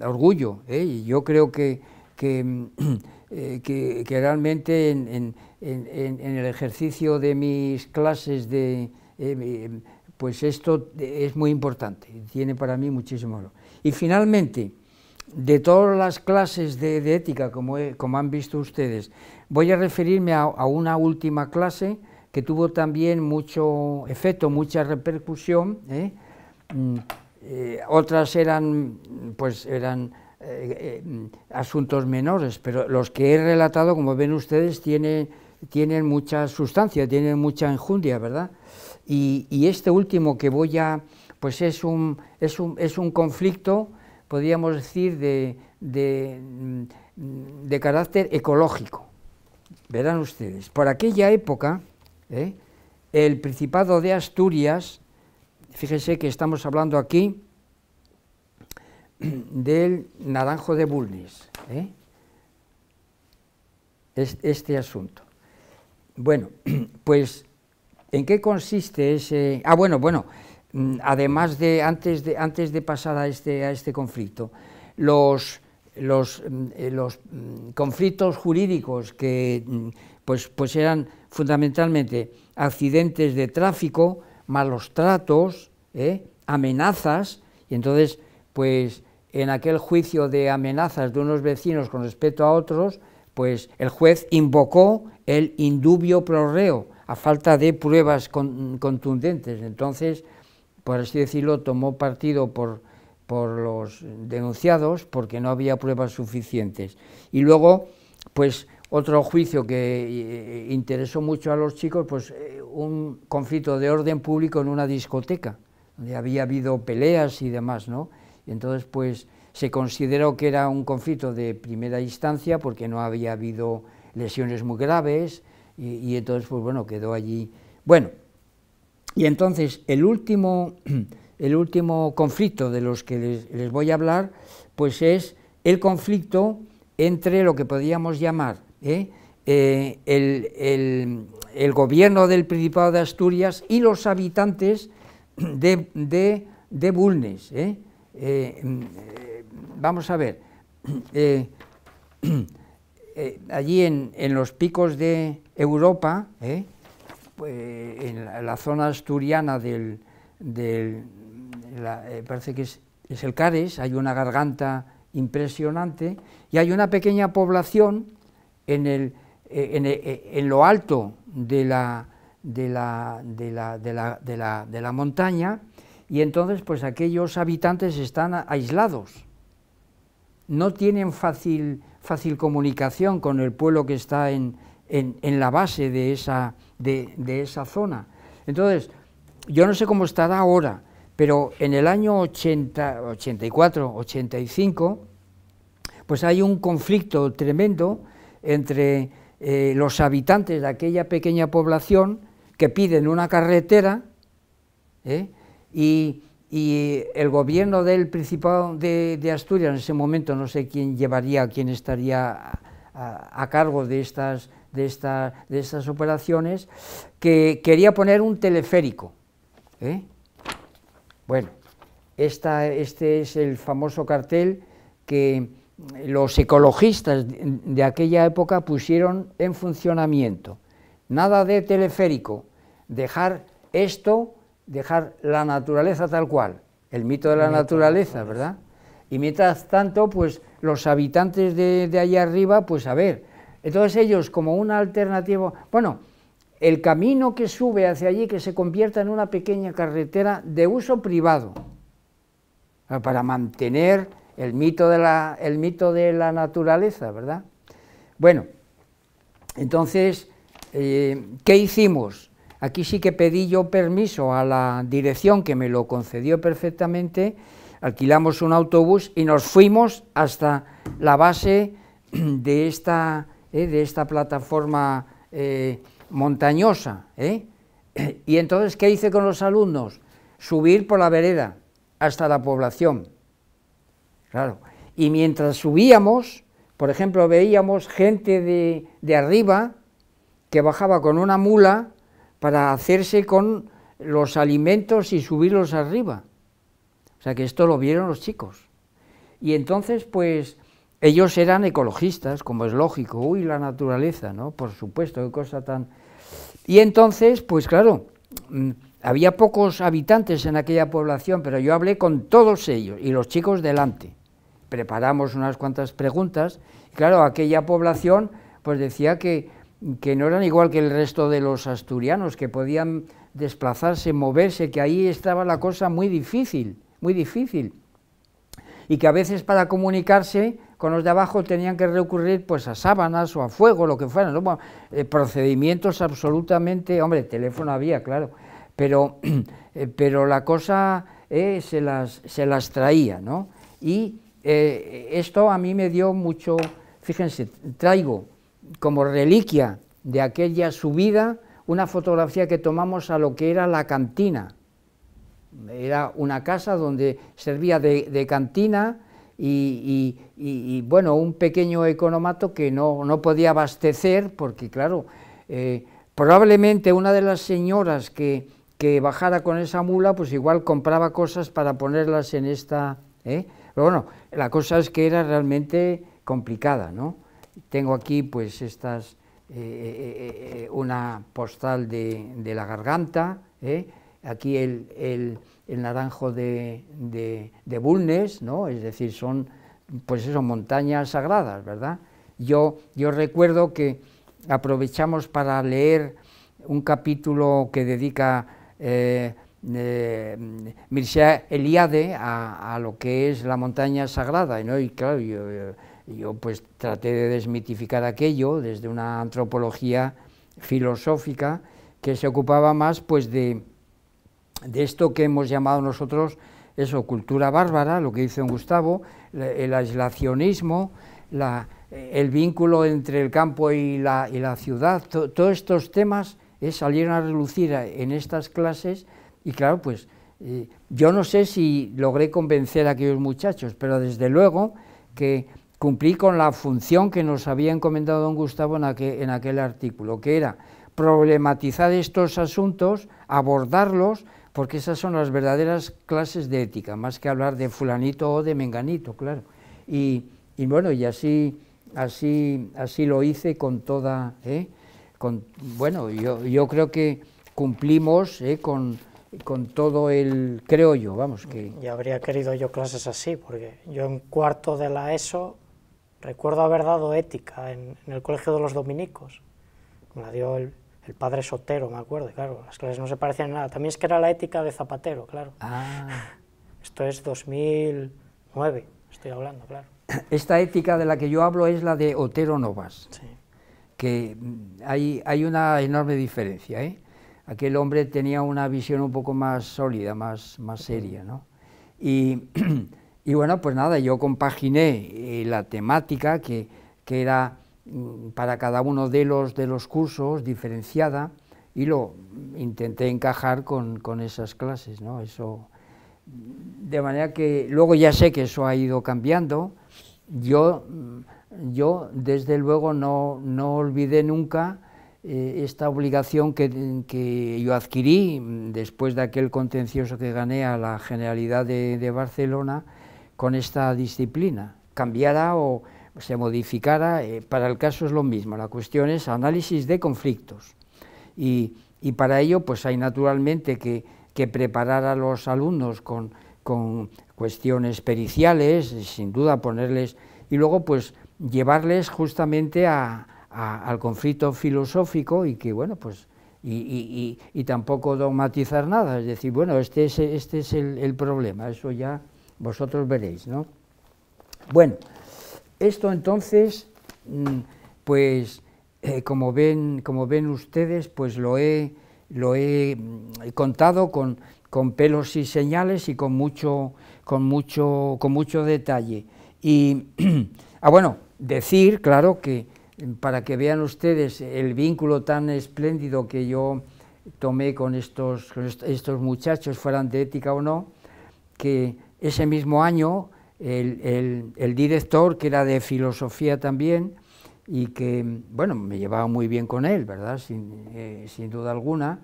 [SPEAKER 2] orgullo. y Yo creo que (clears throat) Eh, que, realmente en, el ejercicio de mis clases de... Eh, pues esto es muy importante, tiene para mí muchísimo valor. Y finalmente, de todas las clases de, ética, como, como, han visto ustedes, voy a referirme a, una última clase que tuvo también mucho efecto, mucha repercusión. ¿eh? Mm, otras eran, pues eran eh, eh, mm, asuntos menores, pero los que he relatado, como ven ustedes, tienen, tienen mucha sustancia, tienen mucha enjundia, ¿verdad? Y, este último que voy a, pues es un, es un, es un conflicto, podríamos decir, de, de, mm, carácter ecológico. Verán ustedes, por aquella época, ¿eh? el Principado de Asturias, fíjense que estamos hablando aquí (clears throat) del naranjo de Bulnes, ¿eh? este, asunto. Bueno, (clears throat) pues, ¿en qué consiste ese...? Ah, bueno, bueno, mm, además de, antes de, antes de pasar a este, a este conflicto, los, los, mm, eh, mm, conflictos jurídicos que pues, pues eran fundamentalmente accidentes de tráfico, malos tratos, ¿eh? amenazas, y entonces, pues en aquel juicio de amenazas de unos vecinos con respecto a otros, pues el juez invocó el indubio pro reo, a falta de pruebas contundentes. Entonces, por así decirlo, tomó partido por, por los denunciados porque no había pruebas suficientes. Y luego, pues otro juicio que eh, interesó mucho a los chicos, pues eh, un conflicto de orden público en una discoteca, donde había habido peleas y demás, ¿no? entonces, pues, se consideró que era un conflicto de primera instancia porque no había habido lesiones muy graves y, entonces, pues bueno, quedó allí. Bueno, y entonces el último, (clears throat) el último conflicto de los que les, voy a hablar, pues es el conflicto entre lo que podríamos llamar ¿eh? Eh, el, gobierno del Principado de Asturias y los habitantes de, Bulnes. ¿eh? Eh, mm, eh, vamos a ver, (clears throat) eh, (clears throat) allí en, los picos de Europa, en la, zona asturiana del, parece que es, el Cares, hay una garganta impresionante y hay una pequeña población en lo alto de de la, montaña y entonces pues aquellos habitantes están aislados, no tienen fácil, fácil comunicación con el pueblo que está en, la base de esa, de, esa zona. Entonces, yo no sé cómo estará ahora, pero en el año 80, 84, 85, pues hay un conflicto tremendo entre eh, los habitantes de aquella pequeña población que piden una carretera, ¿eh? y, el gobierno del Principado de, Asturias en ese momento, no sé quién llevaría, quién estaría a, cargo de estas, de, de estas operaciones, que quería poner un teleférico. ¿eh? Bueno, este es el famoso cartel que los ecologistas de aquella época pusieron en funcionamiento. Nada de teleférico, dejar esto dejar la naturaleza tal cual, el mito de la naturaleza, ¿verdad? Y mientras tanto, pues los habitantes de, de allá arriba, pues a ver, entonces ellos como una alternativa, bueno, el camino que sube hacia allí, que se convierta en una pequeña carretera de uso privado, eh, para mantener el mito de la, el mito de la naturaleza, ¿verdad? Bueno, entonces, eh, ¿qué hicimos? Aquí sí que pedí yo permiso a la dirección que me lo concedió perfectamente, alquilamos un autobús y nos fuimos hasta la base (clears throat) de esta, eh, de esta plataforma eh, montañosa. Eh. (clears throat) Y entonces, ¿qué hice con los alumnos? Subir por la vereda hasta la población. Claro. Y mientras subíamos, por ejemplo, veíamos gente de, de arriba que bajaba con una mula para hacerse con los alimentos y subirlos arriba. O sea que esto lo vieron los chicos. Y entonces, pues, ellos eran ecologistas, como es lógico, uy, la naturaleza, ¿no? Por supuesto, qué cosa tan... Y entonces, pues claro, mm, había pocos habitantes en aquella población, pero yo hablé con todos ellos y los chicos delante. Preparamos unas cuantas preguntas. claro, aquella población pues decía que que no eran igual que el resto de los asturianos, que podían desplazarse, moverse, que ahí estaba la cosa muy difícil, muy difícil. Y que a veces para comunicarse con los de abajo tenían que recurrir pues a sábanas o a fuego, lo que fueran, eh, procedimientos absolutamente, hombre, teléfono había, claro, pero, (clears throat) eh, pero la cosa eh, se, las, se las traía, ¿no? Y esto a mí me dio mucho, fíjense, traigo como reliquia de aquella subida una fotografía que tomamos a lo que era la cantina. Era una casa donde servía de, cantina y, bueno, un pequeño economato que no, no podía abastecer porque claro, eh, probablemente una de las señoras que, que, bajara con esa mula pues igual compraba cosas para ponerlas en esta... ¿eh? Pero bueno, la cosa es que era realmente complicada, ¿no? Tengo aquí pues estas, eh, eh, eh, una postal de, la garganta, aquí el, naranjo de, de, Bulnes, ¿no? es decir, son pues eso, montañas sagradas, ¿verdad? Yo, yo recuerdo que aprovechamos para leer un capítulo que dedica Mircea Eliade a, lo que es la montaña sagrada, y claro, yo pues traté de desmitificar aquello desde una antropología filosófica que se ocupaba más pues de, de esto que hemos llamado nosotros eso, cultura bárbara, lo que dice Gustavo, el aislacionismo, el vínculo entre el campo y la, ciudad, todos estos temas eh, salieron a relucir en estas clases y claro, pues eh, yo no sé si logré convencer a aquellos muchachos, pero desde luego que cumplí con la función que nos había encomendado don Gustavo en aquel, en aquel artículo, que era problematizar estos asuntos, abordarlos, porque esas son las verdaderas clases de ética, más que hablar de fulanito o de menganito, claro. Y, bueno, y así, así, así lo hice con toda... ¿eh? bueno, yo, creo que cumplimos ¿eh? con,
[SPEAKER 1] todo el... creo yo, vamos que... Y habría querido yo clases así, porque yo en cuarto de la ESO Recuerdo haber dado ética en, el Colegio de los Dominicos. Me la dio el, padre Sotero, me acuerdo. claro, las clases no se parecían nada. También es que era la ética de Zapatero, claro. Ah. Esto es 2009, estoy hablando, claro.
[SPEAKER 2] (coughs) Esta ética de la que yo hablo es la de Otero Novas. Sí. Que mm, hay, hay una enorme diferencia, ¿eh? aquel hombre tenía una visión un poco más sólida, más, más seria, ¿no? Y (coughs) Y bueno, pues nada, yo compaginé eh, la temática que, era mm, para cada uno de los, de los cursos diferenciada y lo intenté encajar con, esas clases, de manera que luego ya sé que eso ha ido cambiando. Yo, mm, desde luego, no, olvidé nunca eh, esta obligación que, yo adquirí mm, después de aquel contencioso que gané a la Generalidad de Barcelona, con esta disciplina, cambiara o se modificara, eh, para el caso es lo mismo, la cuestión es análisis de conflictos. Y, para ello pues hay naturalmente que, preparar a los alumnos con, cuestiones periciales, sin duda ponerles, y luego pues llevarles justamente a, al conflicto filosófico y que bueno pues y, tampoco dogmatizar nada, es decir, bueno, este es, este es el, el problema, eso ya vosotros veréis, ¿no? Bueno, esto entonces, mm, pues eh, como, ven, como ven ustedes, pues lo he, lo he mm, contado con, con pelos y señales y con mucho, con mucho, con mucho detalle. Y, (clears throat) ah, bueno, decir, claro, que mm, para que vean ustedes el vínculo tan espléndido que yo tomé con estos, con estos muchachos, fueran de ética o no, que ese mismo año, el, director, que era de filosofía también, y que, bueno, me llevaba muy bien con él, ¿verdad?, sin, eh, duda alguna,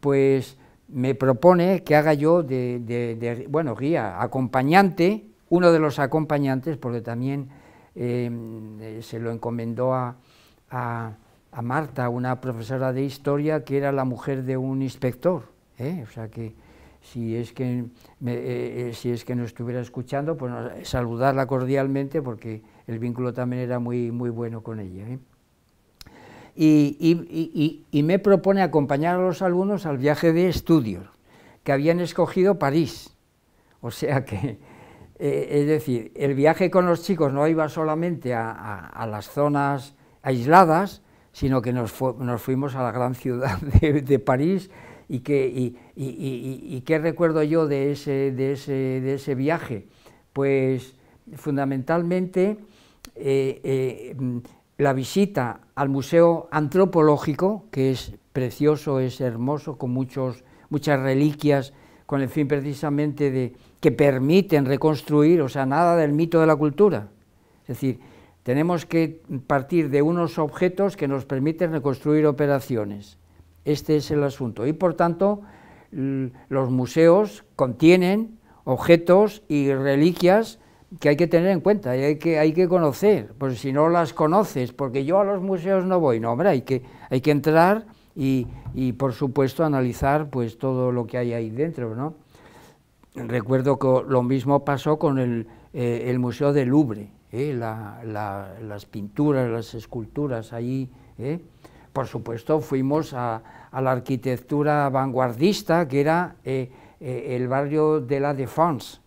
[SPEAKER 2] pues me propone que haga yo de, bueno, guía, acompañante, uno de los acompañantes, porque también eh, se lo encomendó a, Marta, una profesora de historia, que era la mujer de un inspector, ¿eh? o sea que eh, eh, si es que, no nos estuviera escuchando, pues saludarla cordialmente porque el vínculo también era muy, muy bueno con ella. ¿eh? Y, me propone acompañar a los alumnos al viaje de estudios, que habían escogido París. O sea que, es decir, el viaje con los chicos no iba solamente a, las zonas aisladas, sino que nos, fuimos a la gran ciudad (laughs) de París, y qué, recuerdo yo de ese, de ese, viaje? Pues fundamentalmente eh, eh, mm, la visita al Museo Antropológico, que es precioso, es hermoso, con muchos, muchas reliquias, con el fin precisamente de que permiten reconstruir, o sea, nada del mito de la cultura. Es decir, tenemos que partir de unos objetos que nos permiten reconstruir operaciones. Este es el asunto. Y por tanto, los museos contienen objetos y reliquias que hay que tener en cuenta y hay que, hay que conocer, Pues si no las conoces, porque yo a los museos no voy, no, hombre, hay que, hay que entrar y, por supuesto analizar pues todo lo que hay ahí dentro, ¿no? Recuerdo que lo mismo pasó con el, eh, Museo del Louvre, ¿eh? las pinturas, las esculturas ahí. ¿eh? Por supuesto, fuimos a, la arquitectura vanguardista, que era eh, eh, el barrio de la Défense,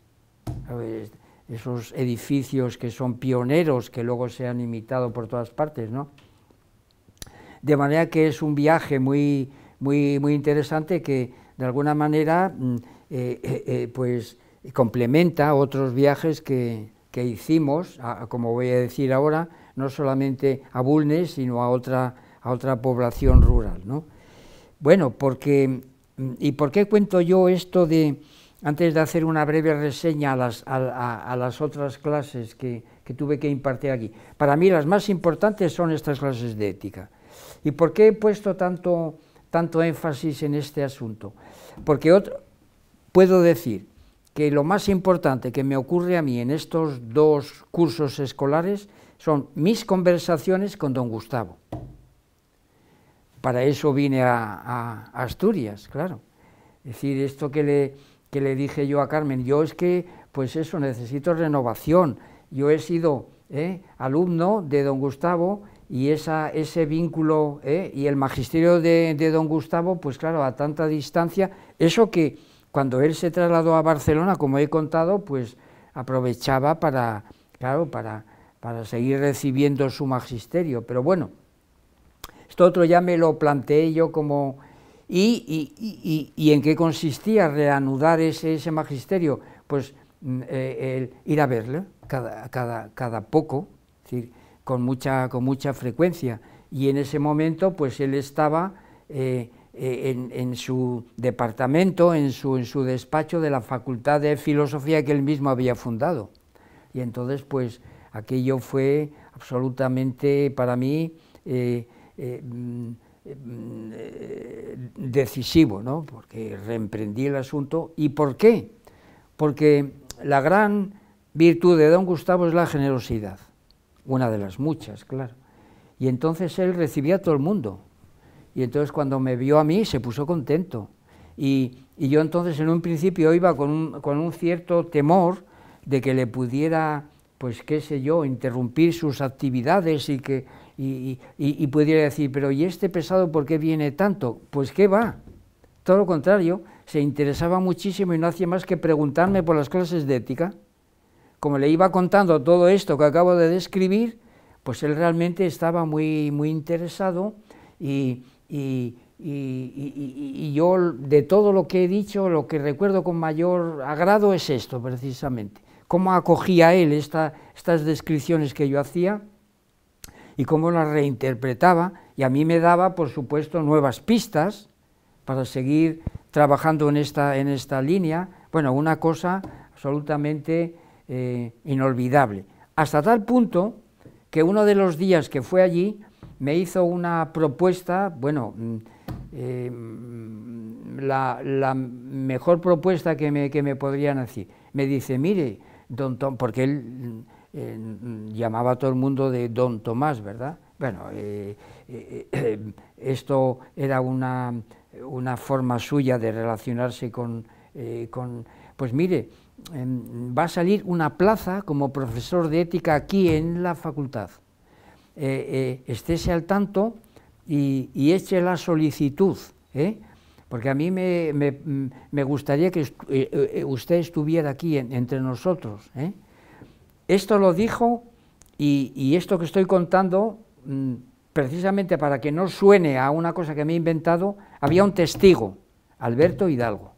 [SPEAKER 2] esos edificios que son pioneros, que luego se han imitado por todas partes, De manera que es un viaje muy, muy, muy interesante que, de alguna manera, mm, eh, pues complementa otros viajes que, hicimos, como voy a decir ahora, no solamente a Bulnes, sino a otra a otra población rural. ¿no? Bueno, porque, ¿y por qué cuento yo esto de, antes de hacer una breve reseña a las, otras clases que, tuve que impartir aquí? Para mí las más importantes son estas clases de ética. ¿Y por qué he puesto tanto, tanto énfasis en este asunto? Porque puedo decir que lo más importante que me ocurre a mí en estos dos cursos escolares son mis conversaciones con don Gustavo para eso vine a, Asturias, claro. Es decir, esto que le, que le dije yo a Carmen, yo es que, pues eso, necesito renovación. Yo he sido ¿eh? alumno de don Gustavo y ese vínculo ¿eh? y el magisterio de, de, don Gustavo, pues claro, a tanta distancia, eso que cuando él se trasladó a Barcelona, como he contado, pues aprovechaba para, claro, para, para seguir recibiendo su magisterio. Pero bueno, esto otro ya me lo planteé yo como... ¿Y, en qué consistía reanudar ese, ese magisterio? Pues mm, eh, el ir a verlo cada, cada, poco, decir, con mucha, con mucha frecuencia. Y en ese momento, pues él estaba eh, eh, en, su departamento, en su, en su despacho de la Facultad de Filosofía que él mismo había fundado. Y entonces, pues aquello fue absolutamente para mí eh, mm, eh, decisivo, ¿no? porque reemprendí el asunto. ¿Y por qué? Porque la gran virtud de don Gustavo es la generosidad, una de las muchas, claro. Y entonces él recibía a todo el mundo. Y entonces cuando me vio a mí se puso contento. Y, yo entonces en un principio iba con un cierto temor de que le pudiera, pues qué sé yo, interrumpir sus actividades y que y, podría decir, pero ¿y este pesado por qué viene tanto? Pues qué va. Todo lo contrario, se interesaba muchísimo y no hacía más que preguntarme por las clases de ética. Como le iba contando todo esto que acabo de describir, pues él realmente estaba muy, muy interesado y, yo de todo lo que he dicho, lo que recuerdo con mayor agrado es esto precisamente, cómo acogía él estas descripciones que yo hacía y cómo la reinterpretaba y a mí me daba, por supuesto, nuevas pistas para seguir trabajando en esta, en esta línea. Bueno, una cosa absolutamente eh, inolvidable. Hasta tal punto que uno de los días que fue allí me hizo una propuesta, bueno, mm, eh, mm, la, mejor propuesta que me, que me podrían decir, Me dice, mire, don Tom, porque él llamaba a todo el mundo de Don Tomás, ¿verdad? Bueno, eh, eh, eh, esto era una, forma suya de relacionarse con... pues mire, em, va a salir una plaza como profesor de ética aquí en la facultad. estése al tanto y, eche la solicitud, ¿eh? porque a mí me, gustaría que usted estuviera aquí entre nosotros. ¿eh? Esto lo dijo y, esto que estoy contando, mm, precisamente para que no suene a una cosa que me he inventado, había un testigo, Alberto Hidalgo.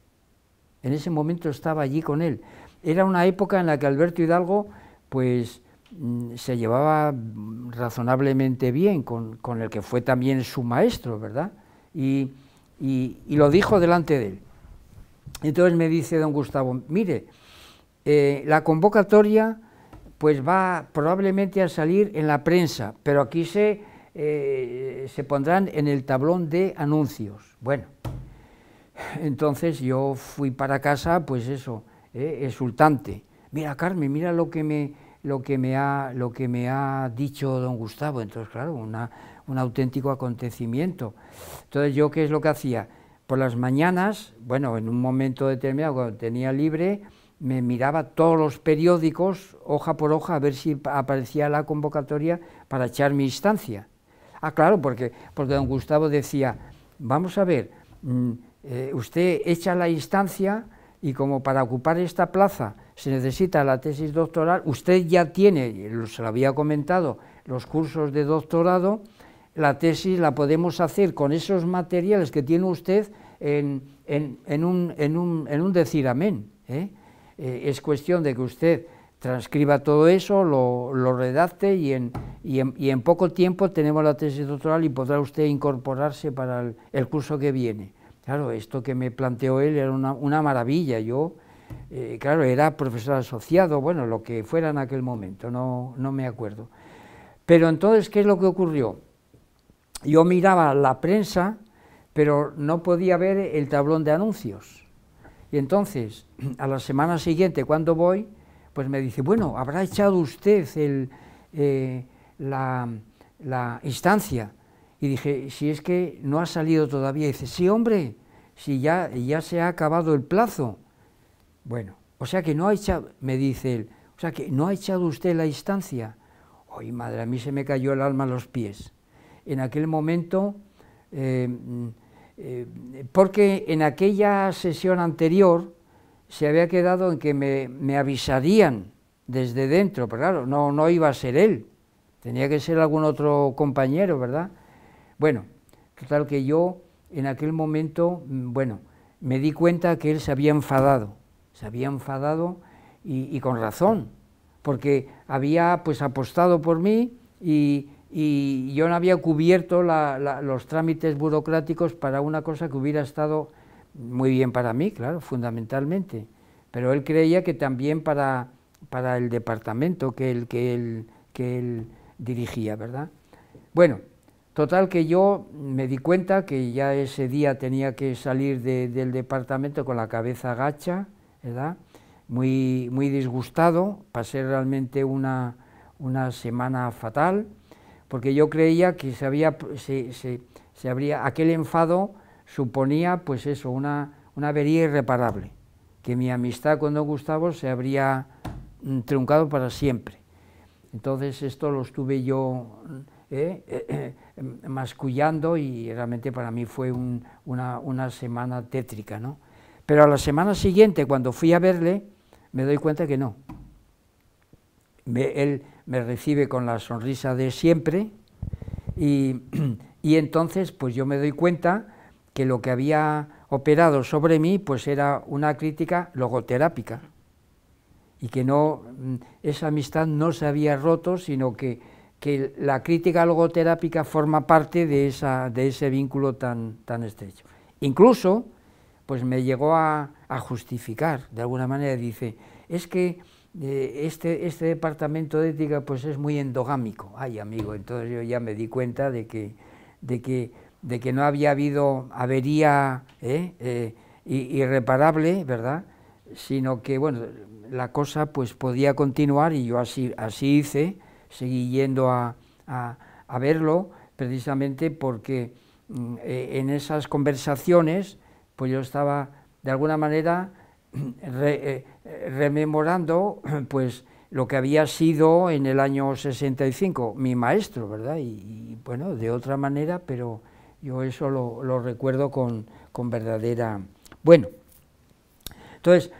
[SPEAKER 2] En ese momento estaba allí con él. Era una época en la que Alberto Hidalgo, pues, mm, se llevaba razonablemente bien con, el que fue también su maestro, ¿verdad? Y, lo dijo delante de él. Entonces me dice don Gustavo, mire, eh, la convocatoria pues va probablemente a salir en la prensa, pero aquí se, eh, se pondrán en el tablón de anuncios. Bueno, entonces yo fui para casa, pues eso, eh, exultante. Mira, Carmen, mira lo que me, lo que me, ha, lo que me ha dicho don Gustavo. Entonces, claro, un auténtico acontecimiento. Entonces, ¿yo qué es lo que hacía? Por las mañanas, bueno, en un momento determinado, cuando tenía libre, me miraba todos los periódicos, hoja por hoja, a ver si aparecía la convocatoria para echar mi instancia. Ah, claro, porque, porque don Gustavo decía, vamos a ver, mm, eh, usted echa la instancia y como para ocupar esta plaza se necesita la tesis doctoral, usted ya tiene, se lo había comentado, los cursos de doctorado, la tesis la podemos hacer con esos materiales que tiene usted en, un, un, decir amén. ¿eh? Eh, es cuestión de que usted transcriba todo eso, lo, redacte y en, poco tiempo tenemos la tesis doctoral y podrá usted incorporarse para el, curso que viene. Claro, esto que me planteó él era una, maravilla. Yo, eh, claro, era profesor asociado, bueno, lo que fuera en aquel momento, no, no me acuerdo. Pero entonces, ¿qué es lo que ocurrió? Yo miraba la prensa, pero no podía ver el tablón de anuncios. Y entonces, (clears throat) a la semana siguiente, cuando voy, pues me dice, bueno, habrá echado usted el, eh, la, instancia. Y dije, si es que no ha salido todavía. Y dice, sí, hombre, si ya, ya se ha acabado el plazo. Bueno, o sea que no ha echado, me dice él, o sea que no ha echado usted la instancia. Ay, madre, a mí se me cayó el alma a los pies. En aquel momento... Eh, eh, porque en aquella sesión anterior se había quedado en que me, avisarían desde dentro, pero claro, no, no iba a ser él, tenía que ser algún otro compañero, ¿verdad? Bueno, total que yo en aquel momento, mm, bueno, me di cuenta que él se había enfadado, se había enfadado y, y con razón, porque había pues apostado por mí y, y yo no había cubierto los trámites burocráticos para una cosa que hubiera estado muy bien para mí, claro, fundamentalmente. Pero él creía que también para, para el departamento que él, que, él, que él dirigía, ¿verdad? Bueno, total que yo me di cuenta que ya ese día tenía que salir del departamento con la cabeza gacha, ¿verdad? Muy, muy disgustado, pasé realmente una, una semana fatal porque yo creía que se había, se, habría, aquel enfado suponía, pues eso, una, una avería irreparable, que mi amistad con don Gustavo se habría mm, truncado para siempre. Entonces esto lo estuve yo mm, eh, eh, (clears throat) mascullando y realmente para mí fue una, semana tétrica. ¿no? Pero a la semana siguiente, cuando fui a verle, me doy cuenta que no. él me recibe con la sonrisa de siempre (clears throat) y, entonces pues yo me doy cuenta que lo que había operado sobre mí pues era una crítica logoterápica y que no, mm, esa amistad no se había roto, sino que, la crítica logoterápica forma parte de, esa, de ese vínculo tan, tan estrecho. Incluso, pues me llegó a, a justificar, de alguna manera, dice, es que eh, este, este departamento de ética pues es muy endogámico. Ay, amigo, entonces yo ya me di cuenta de que, de que, de que no había habido avería eh, eh, irreparable, ¿verdad? Sino que, bueno, la cosa pues podía continuar y yo así, así hice, seguí yendo a, a, a verlo precisamente porque mm, en esas conversaciones pues yo estaba de alguna manera eh, rememorando (clears throat) pues lo que había sido en el año 65 mi maestro, ¿verdad? Y, bueno, de otra manera, pero yo eso lo, recuerdo con, con, verdadera... Bueno, entonces,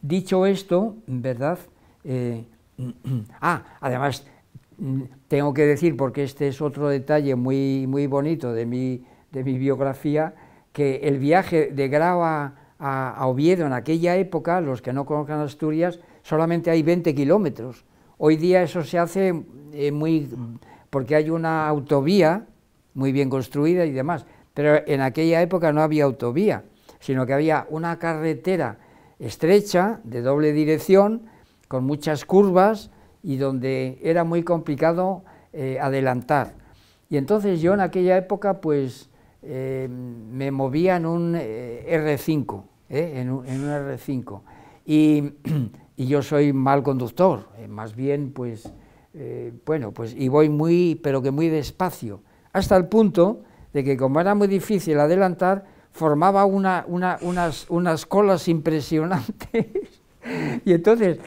[SPEAKER 2] dicho esto, ¿verdad? Eh, (clears throat) ah, además, tengo que decir, porque este es otro detalle muy, muy bonito de mi, de mi biografía, que el viaje de Grava a, Oviedo en aquella época, los que no conozcan Asturias, solamente hay 20 kilómetros. Hoy día eso se hace eh, muy... porque hay una autovía muy bien construida y demás, pero en aquella época no había autovía, sino que había una carretera estrecha, de doble dirección, con muchas curvas y donde era muy complicado eh, adelantar. Y entonces yo en aquella época pues eh, me movía en un R5, ¿eh? en, un, en, un, R5. Y, (clears throat) y, yo soy mal conductor, eh, más bien pues, eh, bueno, pues y voy muy, pero que muy despacio, hasta el punto de que como era muy difícil adelantar, formaba una, una, unas, unas colas impresionantes. (laughs) y entonces,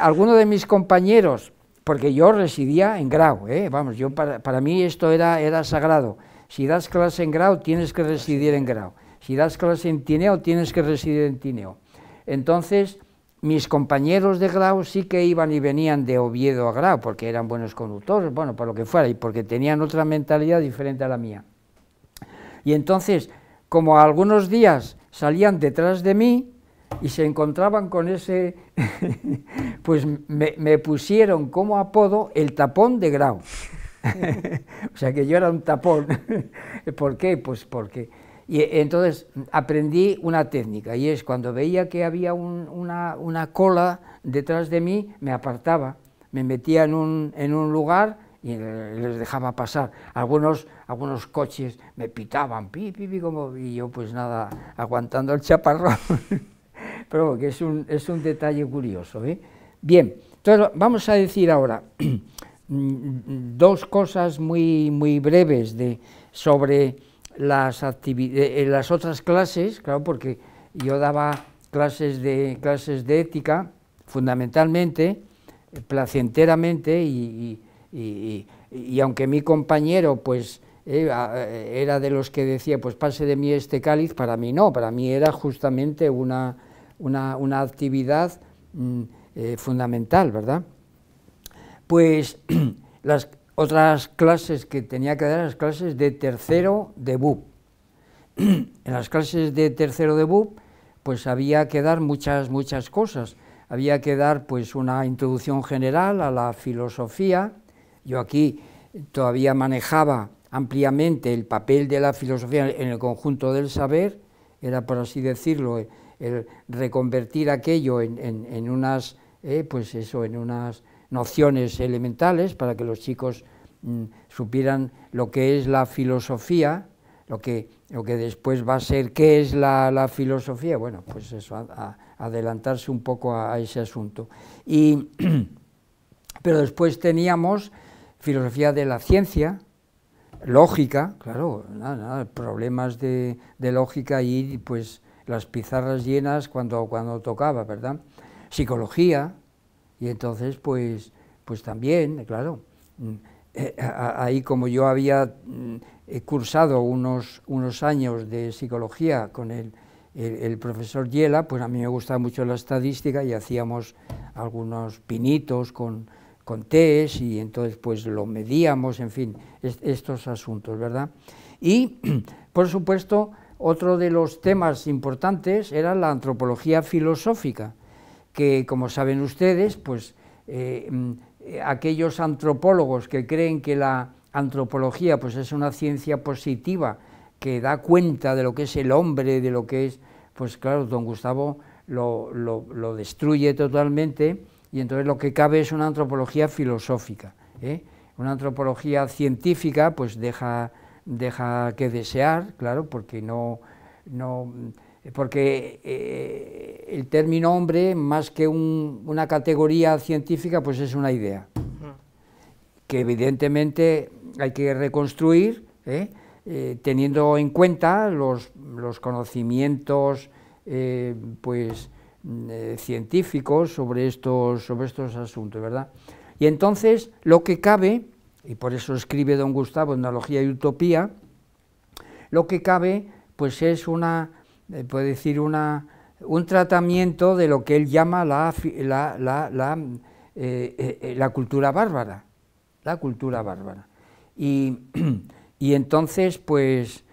[SPEAKER 2] algunos de mis compañeros, porque yo residía en Grau, vamos, yo para, para, mí esto era, era sagrado. Si das clase en Grau, tienes que residir en Grau. Si das clase en Tineo, tienes que residir en Tineo. Entonces, mis compañeros de grau sí que iban y venían de Oviedo a grau, porque eran buenos conductores, bueno, para lo que fuera, y porque tenían otra mentalidad diferente a la mía. Y entonces, como algunos días salían detrás de mí y se encontraban con ese, (laughs) pues me, pusieron como apodo el tapón de grau. (laughs) o sea que yo era un tapón. (laughs) ¿Por qué? Pues porque y eh, entonces aprendí una técnica y es cuando veía que había una, cola detrás de mí, me apartaba, me metía en un, en un lugar y eh, les dejaba pasar. Algunos, algunos coches me pitaban, pi, como, y yo pues nada, aguantando el chaparrón. (laughs) Pero que es un, es un detalle curioso. ¿eh? Bien, entonces vamos a decir ahora (clears throat) dos cosas muy, muy breves de, sobre las, actividades, eh, eh, las otras clases, claro, porque yo daba clases de, clases de ética, fundamentalmente, eh, placenteramente, y, aunque mi compañero, pues, era de los que decía, pues pase de mí este cáliz, para mí no, para mí era justamente una, una, una actividad mm, fundamental, ¿verdad? Pues (clears throat) las, otras clases que tenía que dar las clases de tercero de BUP. (clears throat) en las clases de tercero de BUP, pues había que dar muchas, muchas cosas. Había que dar pues una introducción general a la filosofía. Yo aquí todavía manejaba ampliamente el papel de la filosofía en el conjunto del saber, era por así decirlo, el reconvertir aquello en, unas, eh, pues eso, en unas nociones elementales para que los chicos mm, supieran lo que es la filosofía, lo que, lo que después va a ser qué es la, filosofía, bueno, pues eso, adelantarse un poco a, ese asunto. Y, (clears throat) pero después teníamos filosofía de la ciencia, lógica, claro, problemas de, de, lógica y pues las pizarras llenas cuando, cuando tocaba, ¿verdad? Psicología, y entonces, pues, pues también, claro, mm, eh, ahí como yo había mm, cursado unos, unos años de psicología con el, profesor Yela, pues a mí me gustaba mucho la estadística y hacíamos algunos pinitos con, con test y entonces pues lo medíamos, en fin, estos asuntos, ¿verdad? Y, (clears throat) por supuesto, otro de los temas importantes era la antropología filosófica, que, como saben ustedes, pues eh, mm, aquellos antropólogos que creen que la antropología pues, es una ciencia positiva, que da cuenta de lo que es el hombre, de lo que es, pues claro, don Gustavo lo, destruye totalmente y entonces lo que cabe es una antropología filosófica. ¿eh? Una antropología científica pues deja, deja que desear, claro, porque no porque eh, el término hombre, más que una categoría científica, pues es una idea, que evidentemente hay que reconstruir, ¿eh? Eh, teniendo en cuenta los, conocimientos pues, mm, científicos sobre estos, sobre estos asuntos, ¿verdad? Y entonces lo que cabe, y por eso escribe don Gustavo Analogía y Utopía, lo que cabe pues es una eh, puede decir, una, un tratamiento de lo que él llama la, la, eh, eh, la, cultura bárbara, la cultura bárbara. Y, (clears throat) entonces, pues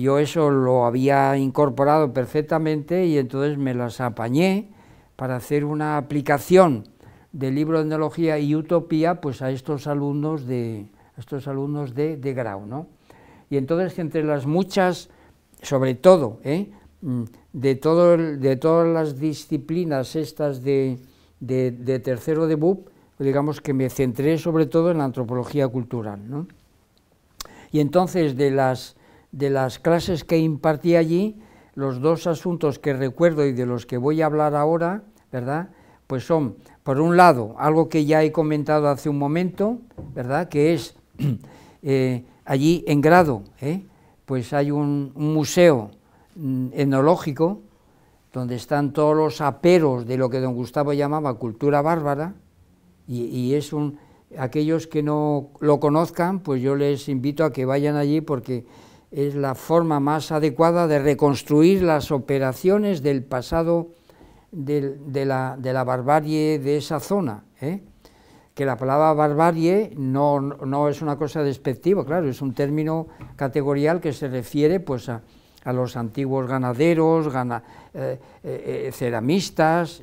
[SPEAKER 2] yo eso lo había incorporado perfectamente y entonces me las apañé para hacer una aplicación del libro de Etnología y Utopía pues a estos alumnos de, estos alumnos de, de Grau. ¿no? Y entonces, entre las muchas, sobre todo, ¿eh? Mm, de, todo, de todas las disciplinas estas de, tercero de BUP, digamos que me centré sobre todo en la antropología cultural. Y entonces de las, de las clases que impartí allí, los dos asuntos que recuerdo y de los que voy a hablar ahora, ¿verdad? Pues son, por un lado, algo que ya he comentado hace un momento, ¿verdad? Que es (clears throat) eh, allí en grado, ¿eh? pues hay un museo Mm, etnológico, donde están todos los aperos de lo que don Gustavo llamaba cultura bárbara, y, es un, aquellos que no lo conozcan, pues yo les invito a que vayan allí porque es la forma más adecuada de reconstruir las operaciones del pasado de, la, barbarie de esa zona. ¿eh? Que la palabra barbarie no, no, es una cosa despectiva, claro, es un término categorial que se refiere pues a, a los antiguos ganaderos, eh, eh, eh, ceramistas,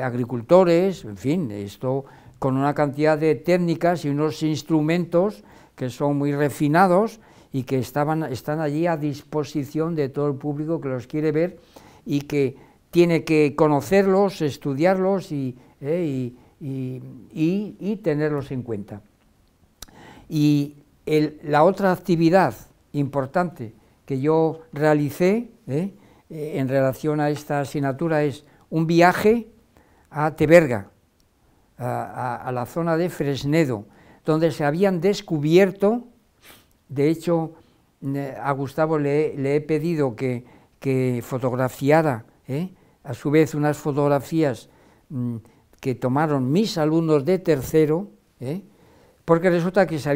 [SPEAKER 2] agricultores, en fin, esto con una cantidad de técnicas y unos instrumentos que son muy refinados y que estaban, están allí a disposición de todo el público que los quiere ver y que tiene que conocerlos, estudiarlos y, tenerlos en cuenta. Y la otra actividad importante que yo realicé ¿eh? Eh, en relación a esta asignatura es un viaje a Teverga, a, la zona de Fresnedo, donde se habían descubierto, de hecho eh, a Gustavo le, he pedido que, fotografiara, a su vez unas fotografías mm, que tomaron mis alumnos de tercero, porque resulta que se,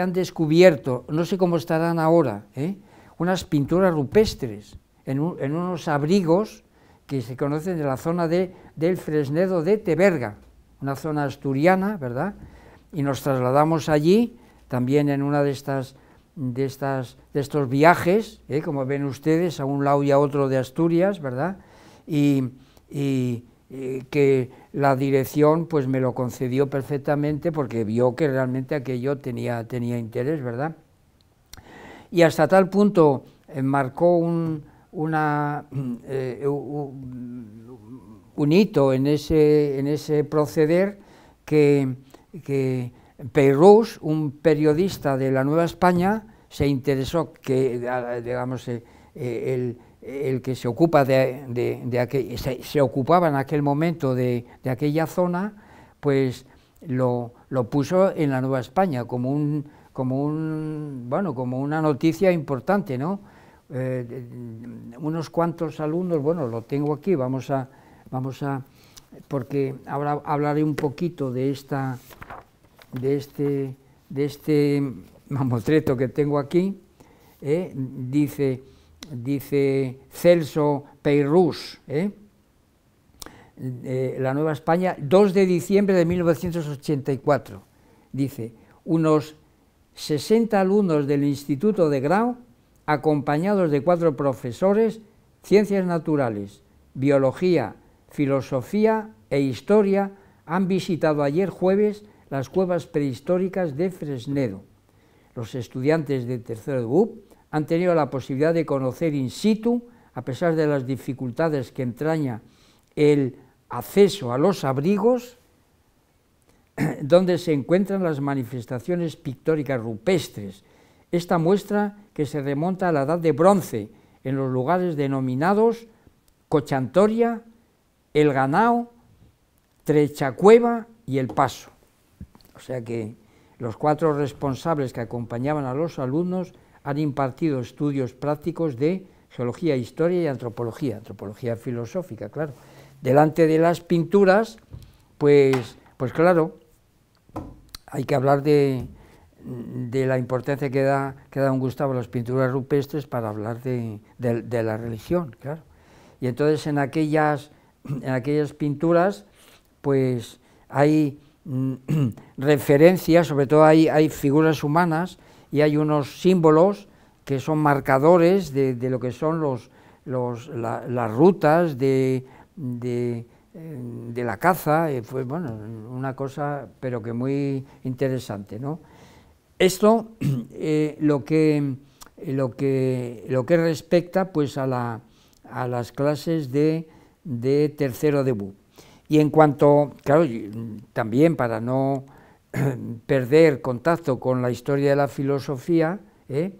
[SPEAKER 2] han descubierto, no sé cómo estarán ahora, ¿eh? unas pinturas rupestres en, unos abrigos que se conocen de la zona de, del Fresnedo de Teberga, una zona asturiana, ¿verdad? Y nos trasladamos allí, también en una de estas de, estas, de estos viajes, ¿eh? como ven ustedes, a un lado y a otro de Asturias, ¿verdad? Y, y, y, que la dirección pues me lo concedió perfectamente porque vio que realmente aquello tenía, tenía interés, ¿verdad? y hasta tal punto eh, marcó un, una, eh, un, hito en ese, en ese proceder que, que un periodista de la Nueva España, se interesó que, digamos, eh, el, que se ocupa de, de, se, ocupaba en aquel momento de, aquella zona, pues lo, puso en la Nueva España como un como, un, bueno, como una noticia importante, ¿no? Eh, unos cuantos alumnos, bueno, lo tengo aquí, vamos a, vamos a, porque ahora hablaré un poquito de esta, de este, de este (laughs) mamotreto que tengo aquí, ¿eh? dice, dice Celso Peirús, ¿eh? La Nueva España, 2 de diciembre de 1984, dice, unos 60 alumnos del Instituto de Grau, acompañados de cuatro profesores, ciencias naturales, biología, filosofía e historia, han visitado ayer jueves las cuevas prehistóricas de Fresnedo. Los estudiantes de tercer de han tenido la posibilidad de conocer in situ, a pesar de las dificultades que entraña el acceso a los abrigos, (clears throat) donde se encuentran las manifestaciones pictóricas rupestres. Esta muestra que se remonta a la edad de bronce en los lugares denominados Cochantoria, El Ganao, Trechacueva y El Paso. O sea que los cuatro responsables que acompañaban a los alumnos han impartido estudios prácticos de geología, historia y antropología, antropología filosófica, claro. Delante de las pinturas, pues, pues claro, hay que hablar de, la importancia que da, que don Gustavo a las pinturas rupestres para hablar de, la religión, claro. Y entonces en aquellas, pinturas, pues hay mm, (clears throat) referencias, sobre todo hay, figuras humanas y hay unos símbolos que son marcadores de, lo que son los, las rutas de, de la caza, eh, fue bueno, una cosa, pero que muy interesante. ¿no? Esto (clears throat) eh, lo, que, lo, que, lo que respecta pues, a, las clases de, de tercero debut. Y en cuanto, claro, mm, también para no (clears throat) perder contacto con la historia de la filosofía, ¿eh?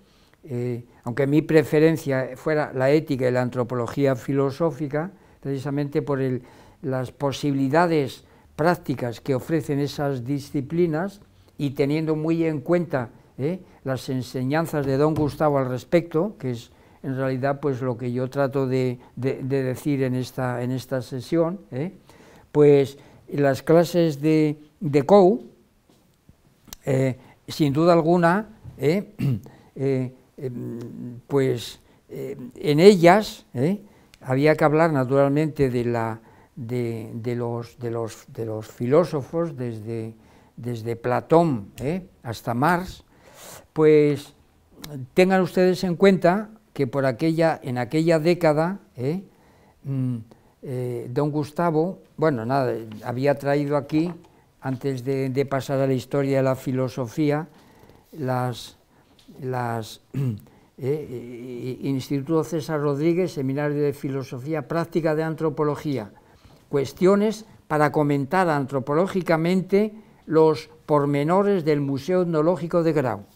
[SPEAKER 2] aunque mi preferencia fuera la ética y la antropología filosófica, precisamente por el, las posibilidades prácticas que ofrecen esas disciplinas y teniendo muy en cuenta eh, las enseñanzas de don Gustavo al respecto, que es en realidad pues lo que yo trato de, decir en esta, en esta sesión, eh, pues las clases de, de eh, sin duda alguna, (clears throat) em, pues en ellas había que hablar naturalmente de la de, los, filósofos, desde, desde Platón ¿eh? hasta Marx, pues tengan ustedes en cuenta que por aquella, en aquella década ¿eh? Mm, eh, don Gustavo, bueno, nada, había traído aquí, antes de, pasar a la historia de la filosofía, las, las (clears throat) Instituto César Rodríguez, Seminario de Filosofía, Práctica de Antropología, cuestiones para comentar antropológicamente los pormenores del Museo Etnológico de Grau.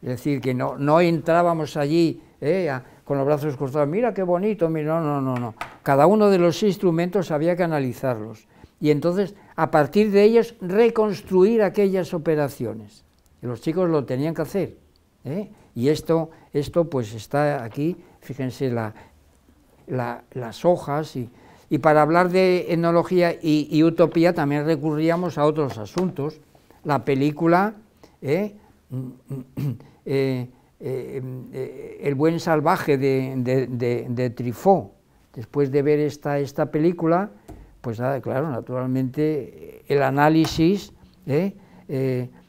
[SPEAKER 2] Es decir, que no, no entrábamos allí eh, con los brazos cruzados, mira qué bonito, mira, no, no, no, no. Cada uno de los instrumentos había que analizarlos y entonces a partir de ellos reconstruir aquellas operaciones. Y los chicos lo tenían que hacer. Eh. Y esto, esto pues está aquí, fíjense las hojas y y para hablar de etnología y, utopía también recurríamos a otros asuntos. La película, ¿eh? mm, mm, (clears throat) eh, eh, El buen salvaje de, de, Trifó. Después de ver esta, esta película, pues nada, claro, naturalmente el análisis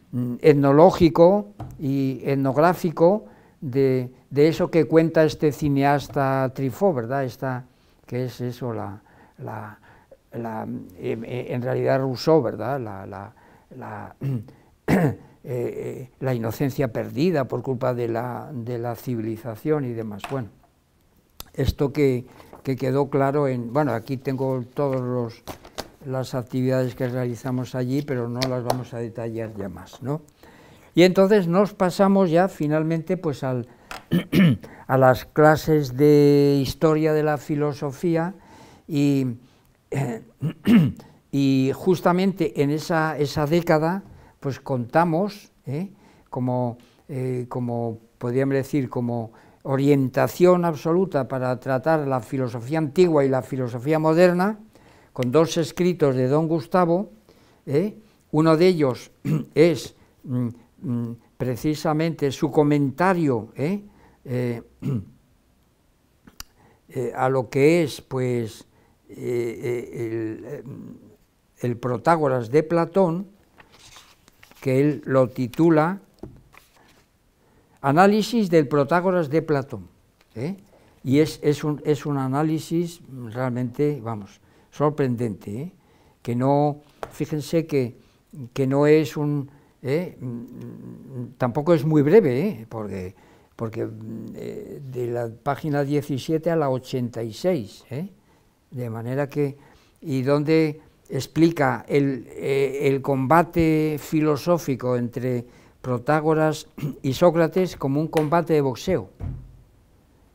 [SPEAKER 2] etnológico y etnográfico de, de, eso que cuenta este cineasta Trifó, ¿verdad? Esta, que es eso, la, la, eh, eh, en realidad Rousseau, ¿verdad? La, (clears throat) eh, la, inocencia perdida por culpa de la, de la civilización y demás. Bueno, esto que, quedó claro en... Bueno, aquí tengo todas las actividades que realizamos allí, pero no las vamos a detallar ya más, ¿no? Y entonces nos pasamos ya finalmente pues al, (clears throat) a las clases de historia de la filosofía eh, (clears throat) y, justamente en esa, década, pues contamos, ¿eh? como, eh, como podríamos decir, como orientación absoluta para tratar la filosofía antigua y la filosofía moderna, con dos escritos de don Gustavo. Uno de ellos (clears throat) es mm, mm, precisamente su comentario (clears throat) a lo que es pues eh, eh, em, el, Protágoras de Platón, que él lo titula Análisis del Protágoras de Platón. ¿eh? Y es, un, es, un, análisis realmente, vamos, sorprendente, que no, fíjense que, que no es un, tampoco es muy breve, porque, porque de la página 17 a la 86, de manera que, y donde explica el, eh, el combate filosófico entre Protágoras y Sócrates como un combate de boxeo.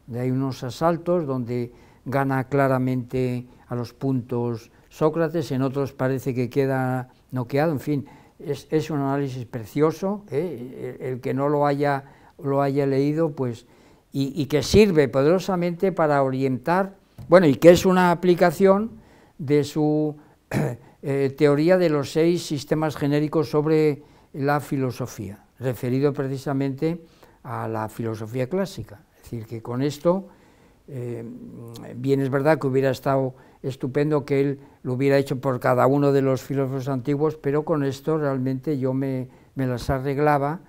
[SPEAKER 2] De hay unos asaltos donde gana claramente a los puntos Sócrates, en otros parece que queda noqueado, en fin, es, un análisis precioso, ¿eh? el, que no lo haya, lo haya leído, pues, y que sirve poderosamente para orientar bueno, y que es una aplicación de su (clears throat) eh, teoría de los seis sistemas genéricos sobre la filosofía, referido precisamente a la filosofía clásica. Es decir, que con esto, eh, bien es verdad que hubiera estado estupendo que él lo hubiera hecho por cada uno de los filósofos antiguos, pero con esto realmente yo me, las arreglaba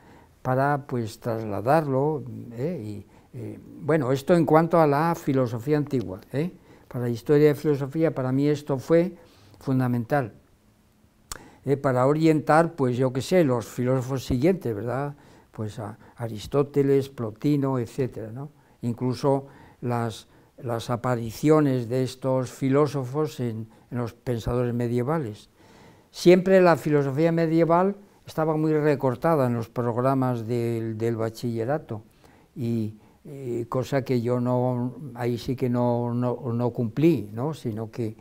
[SPEAKER 2] para pues trasladarlo eh, y, eh, bueno, esto en cuanto a la filosofía antigua. ¿eh? Para la historia de filosofía, para mí esto fue fundamental. Eh, para orientar, pues yo qué sé, los filósofos siguientes, ¿verdad? Pues Aristóteles, Plotino, etc. Incluso las, las apariciones de estos filósofos en, los pensadores medievales. Siempre la filosofía medieval estaba muy recortada en los programas del, del bachillerato y eh, cosa que yo no, ahí sí que no, no, no cumplí, ¿no? sino que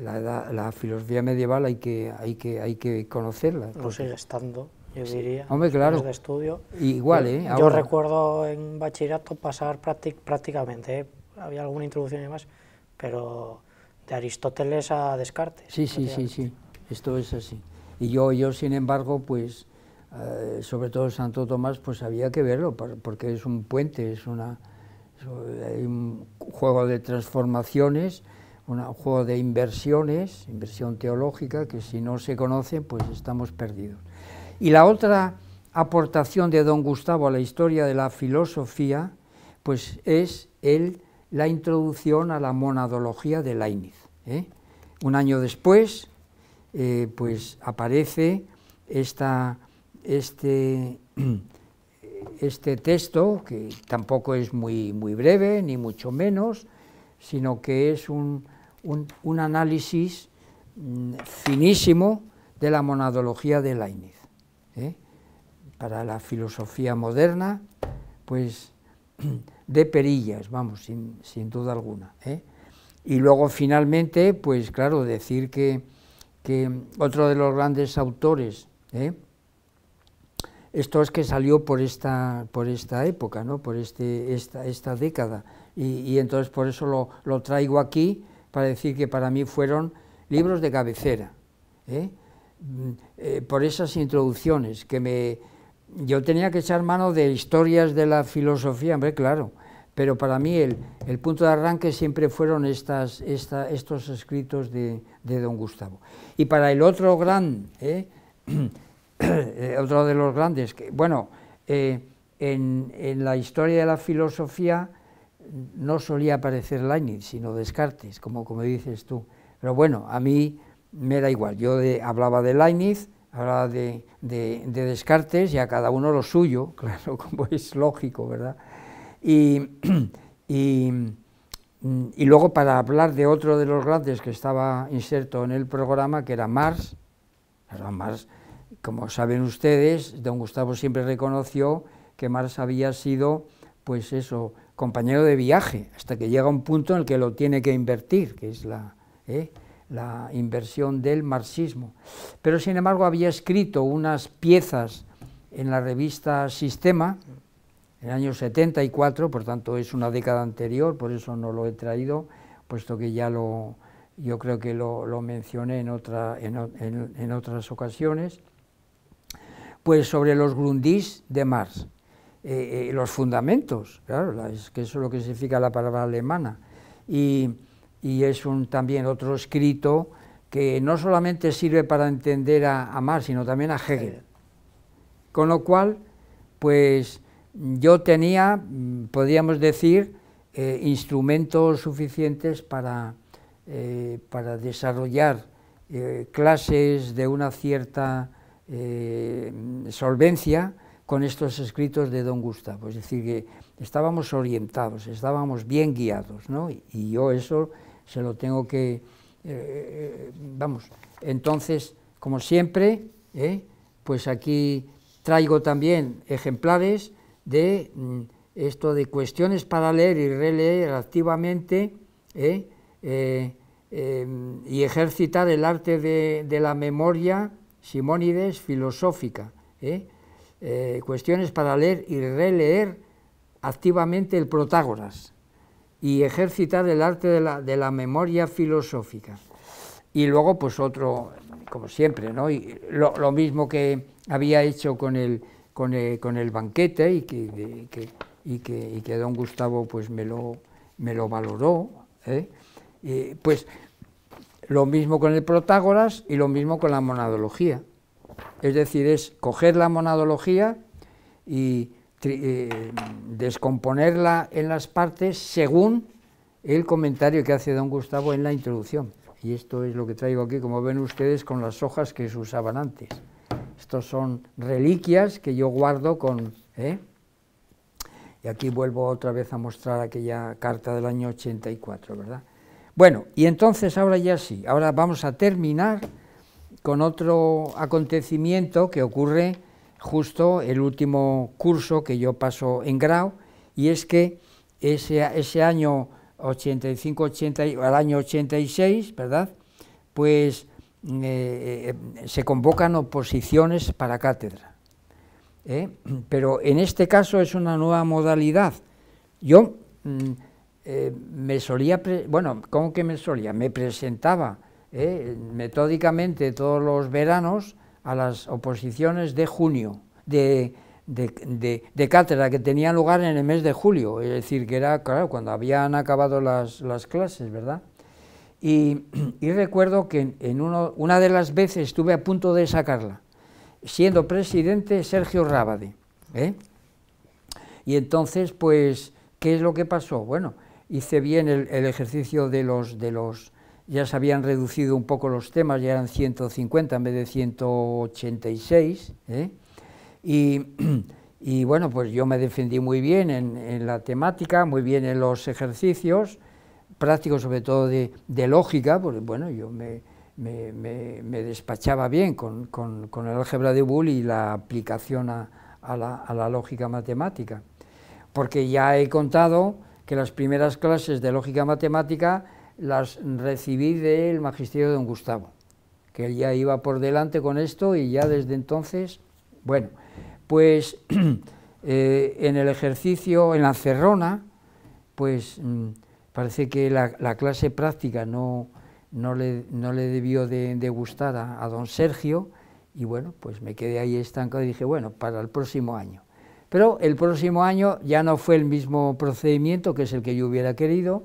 [SPEAKER 2] la, filosofía medieval hay que, hay que, hay que conocerla. Lo sigue
[SPEAKER 1] estando, yo diría, Hombre, claro. de estudio. Igual, ¿eh? Yo, recuerdo en bachillerato pasar prácticamente, ¿eh? había alguna introducción y demás, pero de Aristóteles a Descartes. Sí, sí, sí,
[SPEAKER 2] sí, esto es así. Y yo, yo sin embargo, pues eh, sobre todo Santo Tomás, pues había que verlo, porque es un puente, es un juego de transformaciones, un juego de inversiones, inversión teológica, que si no se conoce, pues estamos perdidos. Y la otra aportación de don Gustavo a la historia de la filosofía, pues es el, la introducción a la monadología de Leibniz. ¿eh? Un año después, eh, pues aparece esta este, (clears throat) este texto, que tampoco es muy, muy breve, ni mucho menos, sino que es un, análisis mm, finísimo de la monadología de Leibniz. ¿eh? Para la filosofía moderna, pues (clears throat) de perillas, vamos, sin, duda alguna. ¿eh? Y luego finalmente, pues claro, decir que, otro de los grandes autores, ¿eh? esto es que salió por esta, por esta época, ¿no? por este, esta, esta década. Y, entonces por eso lo, lo, traigo aquí, para decir que para mí fueron libros de cabecera. ¿eh? Mm, eh, por esas introducciones que me... Yo tenía que echar mano de historias de la filosofía, hombre, claro, pero para mí el, el punto de arranque siempre fueron estas, esta, estos escritos de, de, don Gustavo. Y para el otro gran... ¿eh? (clears throat) (clears throat) Eh, otro de los grandes, que, bueno, eh, en, en, la historia de la filosofía no solía aparecer Leibniz, sino Descartes, como, como dices tú. Pero bueno, a mí me da igual, yo hablaba de Leibniz, hablaba de, Descartes y a cada uno lo suyo, (laughs) claro, como es lógico, ¿verdad? (clears throat) Y, luego para hablar de otro de los grandes que estaba inserto en el programa, que era Marx, Marx como saben ustedes, don Gustavo siempre reconoció que Marx había sido, pues eso, compañero de viaje, hasta que llega un punto en el que lo tiene que invertir, que es la, ¿eh? la inversión del marxismo. Pero sin embargo había escrito unas piezas en la revista Sistema, en el año 74, por tanto es una década anterior, por eso no lo he traído, puesto que ya lo, yo creo que lo, mencioné en, otra, en otras ocasiones, pues sobre los grundis de Marx. Eh, eh, los fundamentos, claro, es que eso es lo que significa la palabra alemana. Y, es un, también otro escrito que no solamente sirve para entender a, a Marx, sino también a Hegel. Con lo cual, pues yo tenía, podríamos decir, eh, instrumentos suficientes para, para desarrollar clases de una cierta eh, solvencia con estos escritos de don Gustavo. Es decir, que estábamos orientados, estábamos bien guiados, ¿no? Y, yo eso se lo tengo que... Eh, vamos, entonces, como siempre, ¿eh? pues aquí traigo también ejemplares de mm, esto de cuestiones para leer y releer activamente y ejercitar el arte de, de la memoria Simónides filosófica, ¿eh? Eh, cuestiones para leer y releer activamente el Protágoras y ejercitar el arte de la, memoria filosófica. Y luego, pues otro, como siempre, ¿no? Y lo, mismo que había hecho con el, con el, banquete y que, y que, que, don Gustavo pues me lo, me lo valoró, ¿eh? pues lo mismo con el Protágoras y lo mismo con la monadología. Es decir, es coger la monadología y eh, descomponerla en las partes según el comentario que hace don Gustavo en la introducción. Y esto es lo que traigo aquí, como ven ustedes, con las hojas que se usaban antes. Estos son reliquias que yo guardo con... ¿eh? Y aquí vuelvo otra vez a mostrar aquella carta del año 84, ¿verdad? Bueno, y entonces ahora ya sí, ahora vamos a terminar con otro acontecimiento que ocurre justo el último curso que yo paso en Grau, y es que ese, año 85, al año 86, ¿verdad? Pues mm, eh, eh, eh, se convocan oposiciones para cátedra. Pero en este caso es una nueva modalidad. Yo mm, eh, me solía, bueno, ¿cómo que me solía? Me presentaba ¿eh? metódicamente todos los veranos a las oposiciones de junio, de, cátedra que tenían lugar en el mes de julio, es decir, que era, claro, cuando habían acabado las, clases, ¿verdad? Y, (clears throat) recuerdo que en uno, una de las veces estuve a punto de sacarla, siendo presidente Sergio Rábade. ¿eh? Y entonces, pues, ¿qué es lo que pasó? Bueno, hice bien el, ejercicio de los, de los... Ya se habían reducido un poco los temas, ya eran 150 en vez de 186. ¿eh? (clears throat) Y, bueno, pues yo me defendí muy bien en, la temática, muy bien en los ejercicios prácticos, sobre todo de, de lógica, porque bueno, yo me, despachaba bien con, el álgebra de Boole y la aplicación a, a, la, a la lógica matemática. Porque ya he contado que las primeras clases de lógica matemática las recibí del magisterio de don Gustavo, que él ya iba por delante con esto y ya desde entonces, bueno, pues (clears throat) eh, en el ejercicio, en la cerrona, pues mm, parece que la, clase práctica no, no, le, no le debió de, gustar a don Sergio y bueno, pues me quedé ahí estancado y dije, bueno, para el próximo año. Pero el próximo año ya no fue el mismo procedimiento que es el que yo hubiera querido,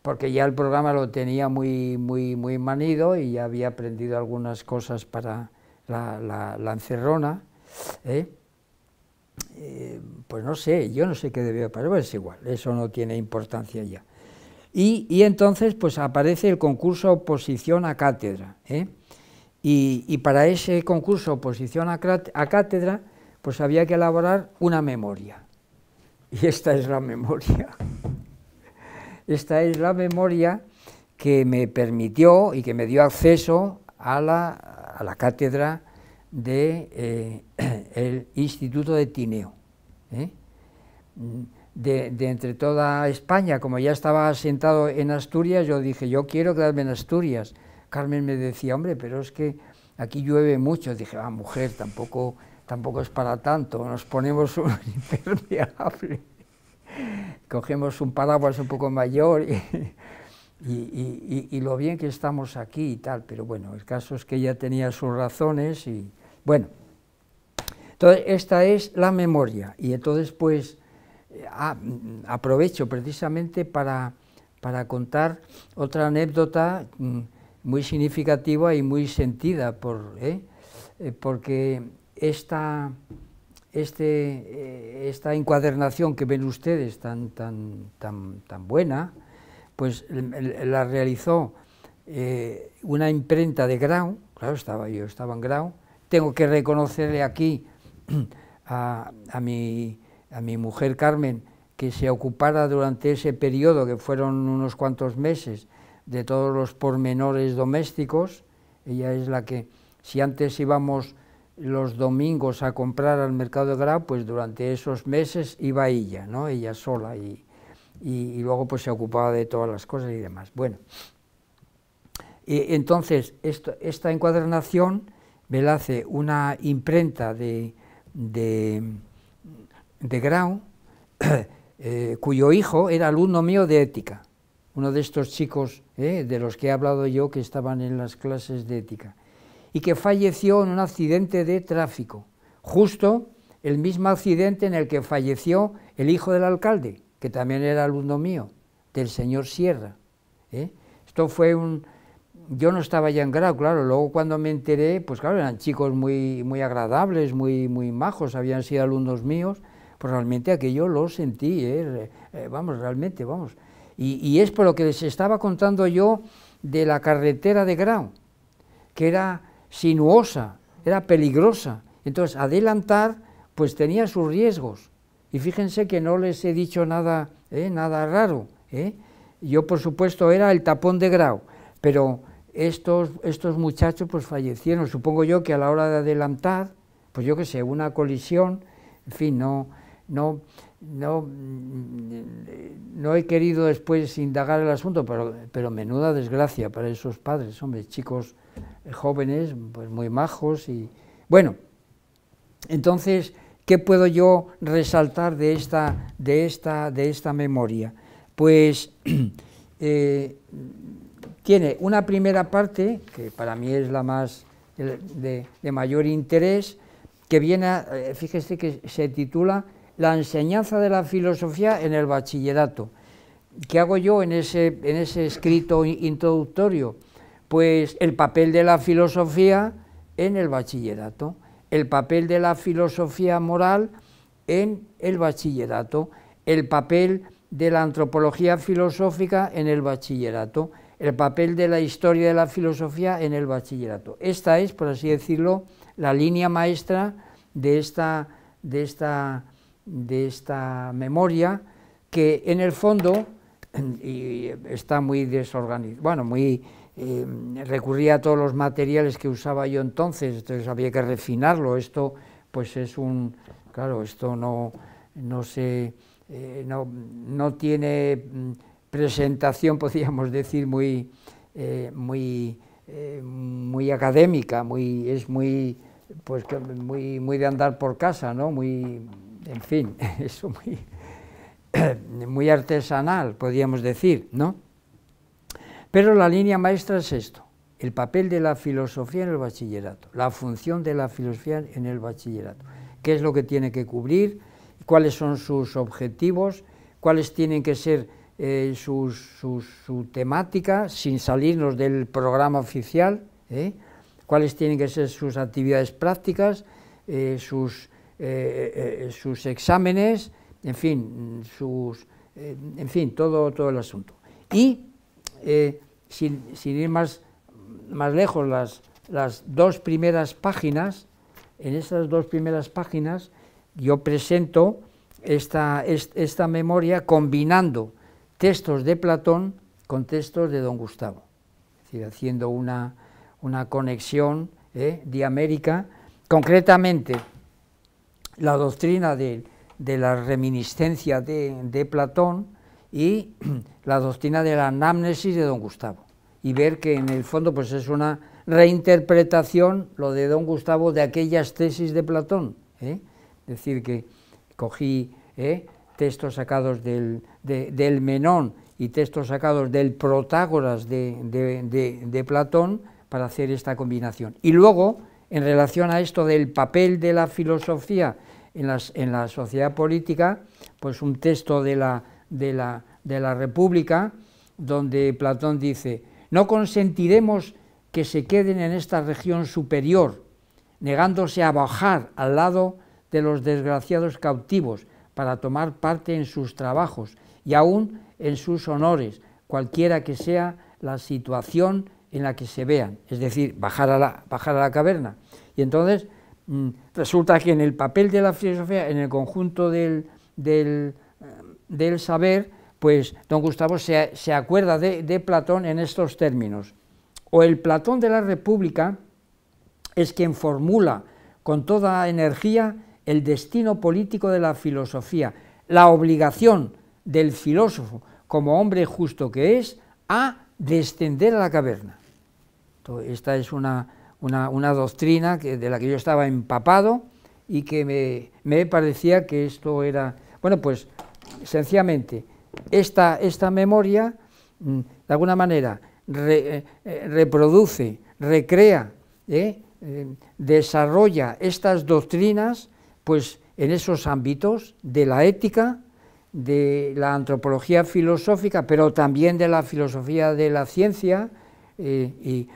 [SPEAKER 2] porque ya el programa lo tenía muy, muy, muy manido y ya había aprendido algunas cosas para la, la, ¿eh? Eh, pues no sé, yo no sé qué debió pasar, pero es igual, eso no tiene importancia ya. Y, entonces pues aparece el concurso oposición a cátedra. ¿eh? Y, para ese concurso oposición a cátedra, pues había que elaborar una memoria. Y esta es la memoria. Esta es la memoria que me permitió y que me dio acceso a la, cátedra del de, eh, (clears throat) Instituto de Tineo. ¿eh? De, de, entre toda España, como ya estaba asentado en Asturias, yo dije, yo quiero quedarme en Asturias. Carmen me decía, hombre, pero es que aquí llueve mucho. Dije, ah, mujer, tampoco tampoco es para tanto, nos ponemos un (laughs) impermeable, cogemos un paraguas un poco mayor y, y, lo bien que estamos aquí y tal, pero bueno, el caso es que ella tenía sus razones y bueno. Entonces, esta es la memoria y entonces pues ah, aprovecho precisamente para, para contar otra anécdota mm, muy significativa y muy sentida por... ¿eh? Eh, porque esta, este, eh, esta encuadernación que ven ustedes tan, tan, tan, tan buena, pues la realizó eh, una imprenta de Grau, claro, estaba, yo estaba en Grau, tengo que reconocerle aquí (clears throat) a, a, a mi mujer Carmen que se ocupara durante ese periodo, que fueron unos cuantos meses, de todos los pormenores domésticos, ella es la que, si antes íbamos los domingos a comprar al mercado de Grau, pues durante esos meses iba ella, ¿no? Ella sola y, luego pues se ocupaba de todas las cosas y demás. Bueno, eh, entonces esto, esta encuadernación me la hace una imprenta de, de, Grau, (coughs) eh, cuyo hijo era alumno mío de ética, uno de estos chicos eh, de los que he hablado yo que estaban en las clases de ética y que falleció en un accidente de tráfico, justo el mismo accidente en el que falleció el hijo del alcalde, que también era alumno mío, del señor Sierra. ¿eh? Esto fue un... Yo no estaba ya en Grau, claro, luego cuando me enteré, pues claro, eran chicos muy, muy agradables, muy, muy majos, habían sido alumnos míos, pues realmente aquello lo sentí, ¿eh? eh vamos, realmente, vamos. Y, y, es por lo que les estaba contando yo de la carretera de Grau, que era sinuosa, era peligrosa. Entonces, adelantar, pues tenía sus riesgos. Y fíjense que no les he dicho nada, ¿eh? nada raro. ¿eh? Yo, por supuesto, era el tapón de grau, pero estos, estos muchachos pues fallecieron. Supongo yo que a la hora de adelantar, pues yo qué sé, una colisión, en fin, no, no, no, no he querido después indagar el asunto, pero, pero menuda desgracia para esos padres, hombre, chicos eh, jóvenes pues muy majos y bueno, entonces, ¿qué puedo yo resaltar de esta, de esta, de esta memoria? Pues (clears throat) eh, tiene una primera parte, que para mí es la más de, mayor interés, que viene, eh, fíjese que se titula La enseñanza de la filosofía en el bachillerato. ¿Qué hago yo en ese escrito introductorio? pues el papel de la filosofía en el bachillerato, el papel de la filosofía moral en el bachillerato, el papel de la antropología filosófica en el bachillerato, el papel de la historia de la filosofía en el bachillerato. Esta es, por así decirlo, la línea maestra de esta, de esta, de esta memoria que en el fondo está muy desorganizada, bueno, muy eh, recurría a todos los materiales que usaba yo entonces, entonces había que refinarlo. Esto, pues es un, claro, esto no, no eh, no, tiene mm, presentación, (laughs) podríamos decir, muy, eh, muy, eh, muy académica, muy, es muy, pues muy, muy de andar por casa, ¿no? Muy, en fin, (laughs) eso muy, (coughs) muy artesanal, podríamos decir, ¿no? Pero la línea maestra es esto, el papel de la filosofía en el bachillerato, la función de la filosofía en el bachillerato, qué es lo que tiene que cubrir, cuáles son sus objetivos, cuáles tienen que ser eh, su, temática, sin salirnos del programa oficial, eh? cuáles tienen que ser sus actividades prácticas, eh, sus, exámenes, en fin, sus, en fin todo, todo el asunto. Y eh, sin, ir más, lejos, las, dos primeras páginas, en esas dos primeras páginas yo presento esta, memoria combinando textos de Platón con textos de don Gustavo, es decir, haciendo una, conexión eh, diamérica, concretamente la doctrina de, la reminiscencia de Platón y (clears throat) la doctrina de la anamnesis de don Gustavo. Y ver que en el fondo pues es una reinterpretación, lo de don Gustavo, de aquellas tesis de Platón. ¿eh? Es decir, que cogí ¿eh? textos sacados del, Menón y textos sacados del Protágoras de, de, Platón para hacer esta combinación. Y luego, en relación a esto del papel de la filosofía en, la sociedad política, pues un texto de la de la, de la República, donde Platón dice, no consentiremos que se queden en esta región superior, negándose a bajar al lado de los desgraciados cautivos para tomar parte en sus trabajos y aún en sus honores, cualquiera que sea la situación en la que se vean, es decir, bajar a la, bajar a la caverna. Y entonces mm, resulta que en el papel de la filosofía, en el conjunto del, del eh, del saber, pues don Gustavo se, se acuerda de, Platón en estos términos. O el Platón de la República es quien formula con toda energía el destino político de la filosofía, la obligación del filósofo, como hombre justo que es, a descender a la caverna. esta es una, doctrina que, de la que yo estaba empapado y que me, me parecía que esto era... Bueno, pues sencillamente, esta, esta memoria, mm, de alguna manera, eh, eh, reproduce, recrea, ¿eh? desarrolla estas doctrinas, pues en esos ámbitos de la ética, de la antropología filosófica, pero también de la filosofía de la ciencia (coughs) y,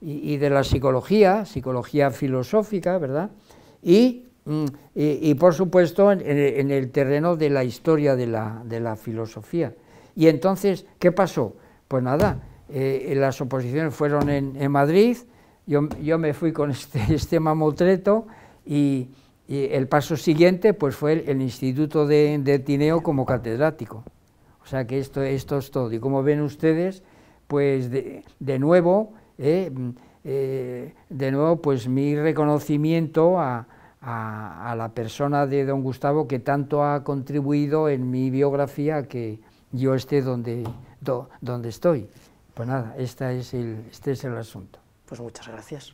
[SPEAKER 2] y, de la psicología, psicología filosófica, ¿verdad? Y Mm, y, por supuesto en, el terreno de la historia de la, de la filosofía. Y entonces, ¿qué pasó? Pues nada, eh, eh, las oposiciones fueron en, Madrid, yo, yo, me fui con (laughs) este, este, mamotreto y, el paso siguiente pues fue el, Instituto de, Tineo como catedrático. O sea que esto, esto es todo. Y como ven ustedes, pues de, nuevo, eh, mm, de nuevo pues mi reconocimiento a, a, la persona de don Gustavo que tanto ha contribuido en mi biografía que yo esté donde, donde estoy. Pues nada, esta es el, este
[SPEAKER 1] es el asunto. Pues muchas gracias.